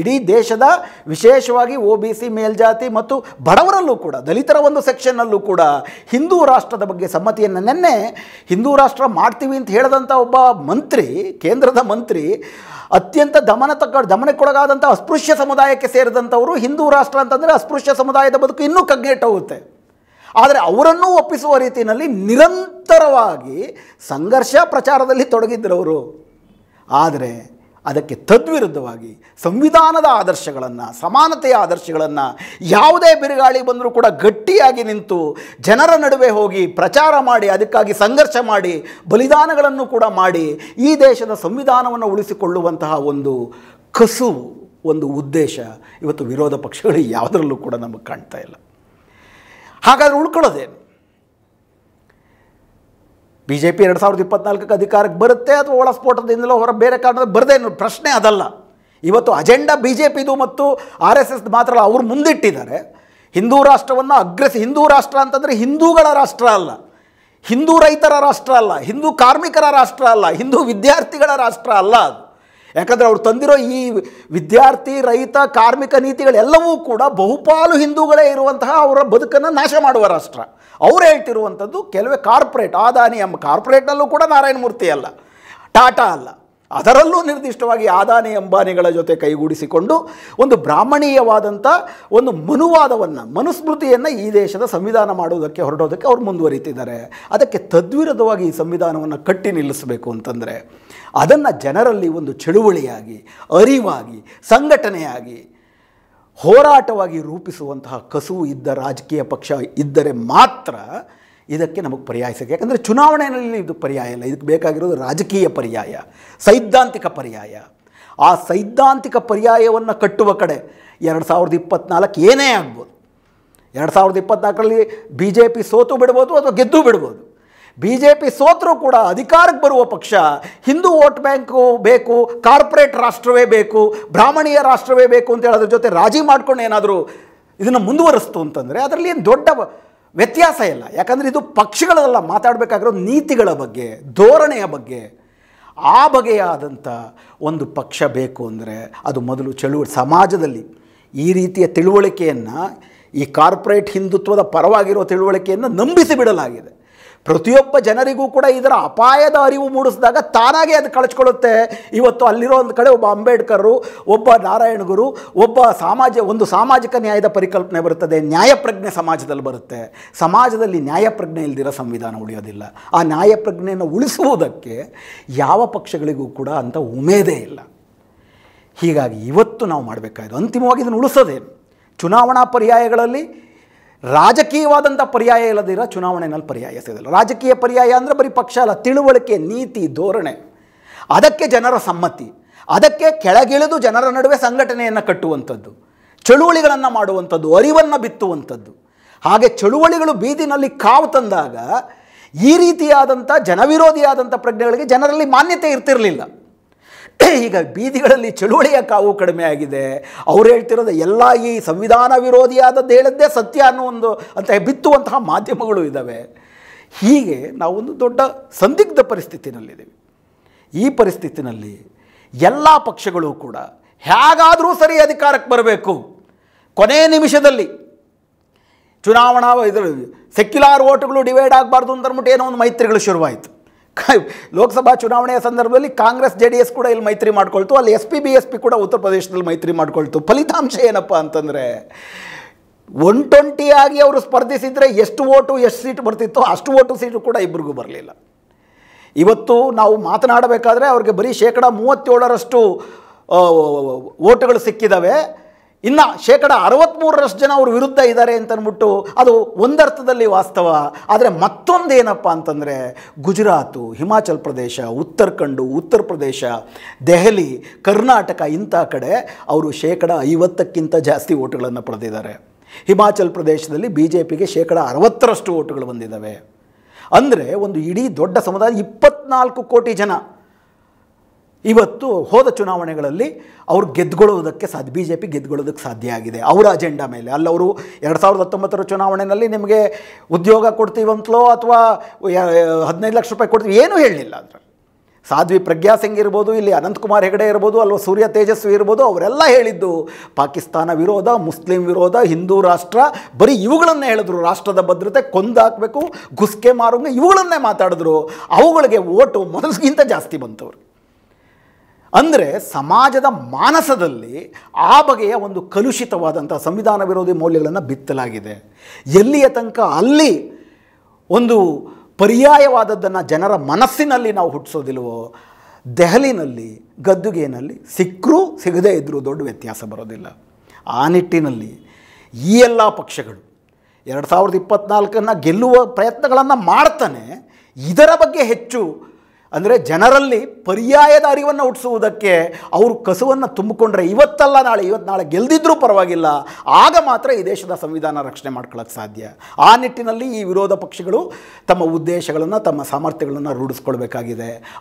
ಇಡೀ ದೇಶದ ವಿಶೇಷವಾಗಿ ಒ ಬಿ ಸಿ ಮೇಲ್ಜಾತಿ ಮತ್ತು ಬಡವರಲ್ಲೂ ಕೂಡ ದಲಿತರ ಒಂದು ಸೆಕ್ಷನ್ನಲ್ಲೂ ಕೂಡ ಹಿಂದೂ ರಾಷ್ಟ್ರದ ಬಗ್ಗೆ ಸಮ್ಮತಿಯನ್ನು ನೆನ್ನೆ ಹಿಂದೂ ರಾಷ್ಟ್ರ ಮಾಡ್ತೀವಿ ಅಂತ ಹೇಳಿದಂಥ ಒಬ್ಬ ಮಂತ್ರಿ ಕೇಂದ್ರದ ಮಂತ್ರಿ ಅತ್ಯಂತ ದಮನ ತಕ್ಕ ದಮನಕ್ಕೊಳಗಾದಂಥ ಅಸ್ಪೃಶ್ಯ ಸಮುದಾಯಕ್ಕೆ ಸೇರಿದಂಥವರು ಹಿಂದೂ ರಾಷ್ಟ್ರ ಅಂತಂದರೆ ಅಸ್ಪೃಶ್ಯ ಸಮುದಾಯದ ಬದುಕು ಇನ್ನೂ ಕಗ್ಗೆಟ್ಟೋಗುತ್ತೆ ಆದರೆ ಅವರನ್ನೂ ಒಪ್ಪಿಸುವ ರೀತಿಯಲ್ಲಿ ನಿರಂತರವಾಗಿ ಸಂಘರ್ಷ ಪ್ರಚಾರದಲ್ಲಿ ತೊಡಗಿದ್ದರು ಅವರು ಆದರೆ ಅದಕ್ಕೆ ತದ್ವಿರುದ್ಧವಾಗಿ ಸಂವಿಧಾನದ ಆದರ್ಶಗಳನ್ನು ಸಮಾನತೆಯ ಆದರ್ಶಗಳನ್ನು ಯಾವುದೇ ಬಿರುಗಾಳಿ ಬಂದರೂ ಕೂಡ ಗಟ್ಟಿಯಾಗಿ ನಿಂತು ಜನರ ನಡುವೆ ಹೋಗಿ ಪ್ರಚಾರ ಮಾಡಿ ಅದಕ್ಕಾಗಿ ಸಂಘರ್ಷ ಮಾಡಿ ಬಲಿದಾನಗಳನ್ನು ಕೂಡ ಮಾಡಿ ಈ ದೇಶದ ಸಂವಿಧಾನವನ್ನು ಉಳಿಸಿಕೊಳ್ಳುವಂತಹ ಒಂದು ಕಸು ಒಂದು ಉದ್ದೇಶ ಇವತ್ತು ವಿರೋಧ ಪಕ್ಷಗಳು ಯಾವುದರಲ್ಲೂ ಕೂಡ ನಮಗೆ ಕಾಣ್ತಾ ಇಲ್ಲ ಹಾಗಾದರೆ ಉಳ್ಕೊಳ್ಳೋದೇನು ಬಿ ಜೆ ಪಿ ಎರಡು ಸಾವಿರದ ಇಪ್ಪತ್ನಾಲ್ಕಕ್ಕೆ ಅಧಿಕಾರಕ್ಕೆ ಬರುತ್ತೆ ಅಥವಾ ಒಳಸ್ಫೋಟದಿಂದಲೋ ಹೊರ ಬೇರೆ ಕಾರಣದ ಬರದೇ ಪ್ರಶ್ನೆ ಅದಲ್ಲ ಇವತ್ತು ಅಜೆಂಡಾ ಬಿ ಜೆ ಪಿದು ಮತ್ತು ಆರ್ ಎಸ್ ಎಸ್ ಮಾತ್ರ ಅವರು ಮುಂದಿಟ್ಟಿದ್ದಾರೆ ಹಿಂದೂ ರಾಷ್ಟ್ರವನ್ನು ಅಗ್ರೆಸ್ ಹಿಂದೂ ರಾಷ್ಟ್ರ ಅಂತಂದರೆ ಹಿಂದೂಗಳ ರಾಷ್ಟ್ರ ಅಲ್ಲ ಹಿಂದೂ ರೈತರ ರಾಷ್ಟ್ರ ಅಲ್ಲ ಹಿಂದೂ ಕಾರ್ಮಿಕರ ರಾಷ್ಟ್ರ ಅಲ್ಲ ಹಿಂದೂ ವಿದ್ಯಾರ್ಥಿಗಳ ರಾಷ್ಟ್ರ ಅಲ್ಲ ಅದು ಯಾಕಂದರೆ ಅವ್ರು ತಂದಿರೋ ಈ ವಿದ್ಯಾರ್ಥಿ ರೈತ ಕಾರ್ಮಿಕ ನೀತಿಗಳೆಲ್ಲವೂ ಕೂಡ ಬಹುಪಾಲು ಹಿಂದೂಗಳೇ ಇರುವಂತಹ ಅವರ ಬದುಕನ್ನು ನಾಶ ಮಾಡುವ ರಾಷ್ಟ್ರ ಅವ್ರು ಹೇಳ್ತಿರುವಂಥದ್ದು ಕೆಲವೇ ಕಾರ್ಪೊರೇಟ್ ಆದಾನಿ ಎಂಬ ಕಾರ್ಪೊರೇಟ್ನಲ್ಲೂ ಕೂಡ ನಾರಾಯಣ ಮೂರ್ತಿ ಅಲ್ಲ ಟಾಟಾ ಅಲ್ಲ ಅದರಲ್ಲೂ ನಿರ್ದಿಷ್ಟವಾಗಿ ಆದಾನಿ ಅಂಬಾನಿಗಳ ಜೊತೆ ಕೈಗೂಡಿಸಿಕೊಂಡು ಒಂದು ಬ್ರಾಹ್ಮಣೀಯವಾದಂಥ ಒಂದು ಮನುವಾದವನ್ನು ಮನುಸ್ಮೃತಿಯನ್ನು ಈ ದೇಶದ ಸಂವಿಧಾನ ಮಾಡುವುದಕ್ಕೆ ಹೊರಡೋದಕ್ಕೆ ಅವ್ರು ಮುಂದುವರಿತಿದ್ದಾರೆ ಅದಕ್ಕೆ ತದ್ವಿರುದ್ಧವಾಗಿ ಈ ಸಂವಿಧಾನವನ್ನು ಕಟ್ಟಿ ನಿಲ್ಲಿಸಬೇಕು ಅಂತಂದರೆ ಅದನ್ನು ಜನರಲ್ಲಿ ಒಂದು ಚಳುವಳಿಯಾಗಿ ಅರಿವಾಗಿ ಸಂಘಟನೆಯಾಗಿ ಹೋರಾಟವಾಗಿ ರೂಪಿಸುವಂತಹ ಕಸುವು ಇದ್ದ ರಾಜಕೀಯ ಪಕ್ಷ ಇದ್ದರೆ ಮಾತ್ರ ಇದಕ್ಕೆ ನಮಗೆ ಪರ್ಯಾಯ ಸಿಗ ಯಾಕಂದರೆ ಚುನಾವಣೆಯಲ್ಲಿ ಇದು ಪರ್ಯಾಯ ಇಲ್ಲ ಇದಕ್ಕೆ ಬೇಕಾಗಿರೋದು ರಾಜಕೀಯ ಪರ್ಯಾಯ ಸೈದ್ಧಾಂತಿಕ ಪರ್ಯಾಯ ಆ ಸೈದ್ಧಾಂತಿಕ ಪರ್ಯಾಯವನ್ನು ಕಟ್ಟುವ ಕಡೆ ಎರಡು ಸಾವಿರದ ಇಪ್ಪತ್ನಾಲ್ಕು ಏನೇ ಆಗ್ಬೋದು ಎರಡು ಸಾವಿರದ ಇಪ್ಪತ್ನಾಲ್ಕರಲ್ಲಿ ಬಿ ಜೆ ಪಿ ಸೋತು ಬಿಡ್ಬೋದು ಅಥವಾ ಗೆದ್ದು ಬಿಡ್ಬೋದು ಬಿ ಜೆ ಪಿ ಸೋತರೂ ಕೂಡ ಅಧಿಕಾರಕ್ಕೆ ಬರುವ ಪಕ್ಷ ಹಿಂದೂ ಓಟ್ ಬ್ಯಾಂಕು ಬೇಕು ಕಾರ್ಪೊರೇಟ್ ರಾಷ್ಟ್ರವೇ ಬೇಕು ಬ್ರಾಹ್ಮಣೀಯ ರಾಷ್ಟ್ರವೇ ಬೇಕು ಅಂತ ಹೇಳೋದ್ರ ಜೊತೆ ರಾಜಿ ಮಾಡ್ಕೊಂಡು ಏನಾದರೂ ಇದನ್ನು ಮುಂದುವರಿಸ್ತು ಅಂತಂದರೆ ಅದರಲ್ಲಿ ಏನು ದೊಡ್ಡ ವ್ಯತ್ಯಾಸ ಇಲ್ಲ ಯಾಕಂದರೆ ಇದು ಪಕ್ಷಗಳಲ್ಲ ಮಾತಾಡಬೇಕಾಗಿರೋ ನೀತಿಗಳ ಬಗ್ಗೆ ಧೋರಣೆಯ ಬಗ್ಗೆ ಆ ಬಗೆಯಾದಂಥ ಒಂದು ಪಕ್ಷ ಬೇಕು ಅಂದರೆ ಅದು ಮೊದಲು ಚಳುವಳಿ ಸಮಾಜದಲ್ಲಿ ಈ ರೀತಿಯ ತಿಳುವಳಿಕೆಯನ್ನು ಈ ಕಾರ್ಪೊರೇಟ್ ಹಿಂದುತ್ವದ ಪರವಾಗಿರೋ ತಿಳುವಳಿಕೆಯನ್ನು ನಂಬಿಸಿ ಬಿಡಲಾಗಿದೆ ಪ್ರತಿಯೊಬ್ಬ ಜನರಿಗೂ ಕೂಡ ಇದರ ಅಪಾಯದ ಅರಿವು ಮೂಡಿಸಿದಾಗ ತಾನಾಗೇ ಅದು ಕಳಚ್ಕೊಳ್ಳುತ್ತೆ ಇವತ್ತು ಅಲ್ಲಿರೋ ಒಂದು ಕಡೆ ಒಬ್ಬ ಅಂಬೇಡ್ಕರು ಒಬ್ಬ ನಾರಾಯಣ ಗುರು ಒಬ್ಬ ಸಮಾಜ ಒಂದು ಸಾಮಾಜಿಕ ನ್ಯಾಯದ ಪರಿಕಲ್ಪನೆ ಬರುತ್ತದೆ ನ್ಯಾಯಪ್ರಜ್ಞೆ ಸಮಾಜದಲ್ಲಿ ಬರುತ್ತೆ ಸಮಾಜದಲ್ಲಿ ನ್ಯಾಯಪ್ರಜ್ಞೆ ಇಲ್ದಿರೋ ಸಂವಿಧಾನ ಉಳಿಯೋದಿಲ್ಲ ಆ ನ್ಯಾಯಪ್ರಜ್ಞೆಯನ್ನು ಉಳಿಸುವುದಕ್ಕೆ ಯಾವ ಪಕ್ಷಗಳಿಗೂ ಕೂಡ ಅಂಥ ಉಮೇದೇ ಇಲ್ಲ ಹೀಗಾಗಿ ಇವತ್ತು ನಾವು ಮಾಡಬೇಕಾಯಿತು ಅಂತಿಮವಾಗಿ ಇದನ್ನು ಉಳಿಸೋದೇನು ಚುನಾವಣಾ ಪರ್ಯಾಯಗಳಲ್ಲಿ ರಾಜಕೀಯವಾದಂಥ ಪರ್ಯಾಯ ಇಲ್ಲದಿರ ಚುನಾವಣೆಯಲ್ಲಿ ಪರ್ಯಾಯ ಸಿಗಲ್ಲ ರಾಜಕೀಯ ಪರ್ಯಾಯ ಅಂದರೆ ಬರೀ ಪಕ್ಷ ಅಲ್ಲ ತಿಳುವಳಿಕೆ ನೀತಿ ಧೋರಣೆ ಅದಕ್ಕೆ ಜನರ ಸಮ್ಮತಿ ಅದಕ್ಕೆ ಕೆಳಗಿಳಿದು ಜನರ ನಡುವೆ ಸಂಘಟನೆಯನ್ನು ಕಟ್ಟುವಂಥದ್ದು ಚಳುವಳಿಗಳನ್ನು ಮಾಡುವಂಥದ್ದು ಅರಿವನ್ನು ಬಿತ್ತುವಂಥದ್ದು ಹಾಗೆ ಚಳುವಳಿಗಳು ಬೀದಿನಲ್ಲಿ ಕಾವು ತಂದಾಗ ಈ ರೀತಿಯಾದಂಥ ಜನವಿರೋಧಿಯಾದಂಥ ಪ್ರಜ್ಞೆಗಳಿಗೆ ಜನರಲ್ಲಿ ಮಾನ್ಯತೆ ಇರ್ತಿರಲಿಲ್ಲ ಈಗ ಬೀದಿಗಳಲ್ಲಿ ಚಳುವಳಿಯ ಕಾವು ಕಡಿಮೆ ಆಗಿದೆ ಅವ್ರು ಹೇಳ್ತಿರೋದು ಎಲ್ಲ ಈ ಸಂವಿಧಾನ ವಿರೋಧಿಯಾದದ್ದು ಹೇಳದ್ದೇ ಸತ್ಯ ಅನ್ನೋ ಒಂದು ಅಂತ ಬಿತ್ತುವಂತಹ ಮಾಧ್ಯಮಗಳು ಇದ್ದಾವೆ ಹೀಗೆ ನಾವೊಂದು ದೊಡ್ಡ ಸಂದಿಗ್ಧ ಪರಿಸ್ಥಿತಿನಲ್ಲಿದ್ದೀವಿ ಈ ಪರಿಸ್ಥಿತಿನಲ್ಲಿ ಎಲ್ಲ ಪಕ್ಷಗಳು ಕೂಡ ಹೇಗಾದರೂ ಸರಿ ಅಧಿಕಾರಕ್ಕೆ ಬರಬೇಕು ಕೊನೆಯ ನಿಮಿಷದಲ್ಲಿ ಚುನಾವಣಾ ಇದರ ಸೆಕ್ಯುಲಾರ್ ಓಟುಗಳು ಡಿವೈಡ್ ಆಗಬಾರ್ದು ಅಂತಂದ್ಬಿಟ್ಟು ಏನೋ ಒಂದು ಮೈತ್ರಿಗಳು ಶುರುವಾಯಿತು ಲೋಕಸಭಾ ಚುನಾವಣೆಯ ಸಂದರ್ಭದಲ್ಲಿ ಕಾಂಗ್ರೆಸ್ ಜೆ ಡಿ ಎಸ್ ಕೂಡ ಇಲ್ಲಿ ಮೈತ್ರಿ ಮಾಡ್ಕೊಳ್ತು ಅಲ್ಲಿ S P B S P ಕೂಡ ಉತ್ತರ ಪ್ರದೇಶದಲ್ಲಿ ಮೈತ್ರಿ ಮಾಡ್ಕೊಳ್ತು ಫಲಿತಾಂಶ ಏನಪ್ಪ ಅಂತಂದರೆ ಒನ್ ಟ್ವೆಂಟಿಯಾಗಿ ಅವರು ಸ್ಪರ್ಧಿಸಿದರೆ ಎಷ್ಟು ಓಟು ಎಷ್ಟು ಸೀಟ್ ಬರ್ತಿತ್ತೋ ಅಷ್ಟು ಓಟು ಸೀಟು ಕೂಡ ಇಬ್ಬರಿಗೂ ಬರಲಿಲ್ಲ ಇವತ್ತು ನಾವು ಮಾತನಾಡಬೇಕಾದ್ರೆ ಅವ್ರಿಗೆ ಬರೀ ಶೇಕಡ ಮೂವತ್ತೇಳರಷ್ಟು ಓಟುಗಳು ಸಿಕ್ಕಿದ್ದಾವೆ ಇನ್ನು ಶೇಕಡ ಅರವತ್ತ್ಮೂರರಷ್ಟು ಜನ ಅವ್ರ ವಿರುದ್ಧ ಇದ್ದಾರೆ ಅಂತನ್ಬಿಟ್ಟು ಅದು ಒಂದರ್ಥದಲ್ಲಿ ವಾಸ್ತವ ಆದರೆ ಮತ್ತೊಂದು ಏನಪ್ಪ ಅಂತಂದರೆ ಗುಜರಾತು ಹಿಮಾಚಲ ಪ್ರದೇಶ ಉತ್ತರಖಂಡು ಉತ್ತರ ಪ್ರದೇಶ ದೆಹಲಿ ಕರ್ನಾಟಕ ಇಂಥ ಕಡೆ ಅವರು ಶೇಕಡ ಐವತ್ತಕ್ಕಿಂತ ಜಾಸ್ತಿ ಓಟುಗಳನ್ನು ಪಡೆದಿದ್ದಾರೆ ಹಿಮಾಚಲ್ ಪ್ರದೇಶದಲ್ಲಿ ಬಿ ಜೆ ಪಿಗೆ ಶೇಕಡ ಅರವತ್ತರಷ್ಟು ಓಟುಗಳು ಬಂದಿದ್ದಾವೆ ಅಂದರೆ ಒಂದು ಇಡೀ ದೊಡ್ಡ ಸಮುದಾಯ ಇಪ್ಪತ್ನಾಲ್ಕು ಕೋಟಿ ಜನ ಇವತ್ತು ಹೋದ ಚುನಾವಣೆಗಳಲ್ಲಿ ಅವ್ರು ಗೆದ್ದುಕೊಳ್ಳೋದಕ್ಕೆ ಸಾಧ್ಯ ಬಿ ಜೆ ಪಿ ಗೆದ್ದುಕೊಳ್ಳೋದಕ್ಕೆ ಸಾಧ್ಯ ಆಗಿದೆ ಅವರ ಅಜೆಂಡಾ ಮೇಲೆ ಅಲ್ಲವರು ಎರಡು ಸಾವಿರದ ಹತ್ತೊಂಬತ್ತರ ಚುನಾವಣೆಯಲ್ಲಿ ನಿಮಗೆ ಉದ್ಯೋಗ ಕೊಡ್ತೀವಂತಲೋ ಅಥವಾ ಹದಿನೈದು ಲಕ್ಷ ರೂಪಾಯಿ ಕೊಡ್ತೀವಿ ಏನೂ ಹೇಳಲಿಲ್ಲ ಅಂದ್ರೆ ಸಾಧ್ವಿ ಪ್ರಜ್ಞಾ ಸಿಂಗ್ ಇರ್ಬೋದು ಇಲ್ಲಿ ಅನಂತಕುಮಾರ್ ಹೆಗಡೆ ಇರ್ಬೋದು ಅಲ್ವ ಸೂರ್ಯ ತೇಜಸ್ವಿ ಇರ್ಬೋದು ಅವರೆಲ್ಲ ಹೇಳಿದ್ದು ಪಾಕಿಸ್ತಾನ ವಿರೋಧ ಮುಸ್ಲಿಂ ವಿರೋಧ ಹಿಂದೂ ರಾಷ್ಟ್ರ ಬರೀ ಇವುಗಳನ್ನೇ ಹೇಳಿದ್ರು ರಾಷ್ಟ್ರದ ಭದ್ರತೆ ಕೊಂದಾಕಬೇಕು ಗುಸ್ಕೆ ಮಾರುಂಗೆ ಇವುಗಳನ್ನೇ ಮಾತಾಡಿದ್ರು ಅವುಗಳಿಗೆ ಓಟು ಮೊದಲಿಗಿಂತ ಜಾಸ್ತಿ ಬಂತವ್ರು ಅಂದರೆ ಸಮಾಜದ ಮಾನಸದಲ್ಲಿ ಆ ಬಗೆಯ ಒಂದು ಕಲುಷಿತವಾದಂಥ ಸಂವಿಧಾನ ವಿರೋಧಿ ಮೌಲ್ಯಗಳನ್ನು ಬಿತ್ತಲಾಗಿದೆ ಎಲ್ಲಿಯ ತನಕ ಅಲ್ಲಿ ಒಂದು ಪರ್ಯಾಯವಾದದ್ದನ್ನು ಜನರ ಮನಸ್ಸಿನಲ್ಲಿ ನಾವು ಹುಟ್ಟಿಸೋದಿಲ್ವೋ ದೆಹಲಿನಲ್ಲಿ ಗದ್ದುಗೆಯಲ್ಲಿ ಸಿಕ್ಕರೂ ಸಿಗದೇ ಇದ್ದರೂ ದೊಡ್ಡ ವ್ಯತ್ಯಾಸ ಬರೋದಿಲ್ಲ ಆ ನಿಟ್ಟಿನಲ್ಲಿ ಈ ಎಲ್ಲ ಪಕ್ಷಗಳು ಎರಡು ಸಾವಿರದ ಇಪ್ಪತ್ತ್ನಾಲ್ಕನ್ನು ಗೆಲ್ಲುವ ಪ್ರಯತ್ನಗಳನ್ನು ಮಾಡ್ತಾನೆ ಇದರ ಬಗ್ಗೆ ಹೆಚ್ಚು ಅಂದರೆ ಜನರಲ್ಲಿ ಪರ್ಯಾಯದ ಅರಿವನ್ನು ಹುಟ್ಟಿಸುವುದಕ್ಕೆ ಅವರು ಕಸುವನ್ನು ತುಂಬಿಕೊಂಡ್ರೆ ಇವತ್ತಲ್ಲ ನಾಳೆ ಇವತ್ತು ನಾಳೆ ಗೆಲ್ದಿದ್ರೂ ಪರವಾಗಿಲ್ಲ ಆಗ ಮಾತ್ರ ಈ ದೇಶದ ಸಂವಿಧಾನ ರಕ್ಷಣೆ ಮಾಡ್ಕೊಳ್ಳೋಕ್ಕೆ ಸಾಧ್ಯ ಆ ನಿಟ್ಟಿನಲ್ಲಿ ಈ ವಿರೋಧ ಪಕ್ಷಗಳು ತಮ್ಮ ಉದ್ದೇಶಗಳನ್ನು ತಮ್ಮ ಸಾಮರ್ಥ್ಯಗಳನ್ನು ರೂಢಿಸ್ಕೊಳ್ಬೇಕಾಗಿದೆ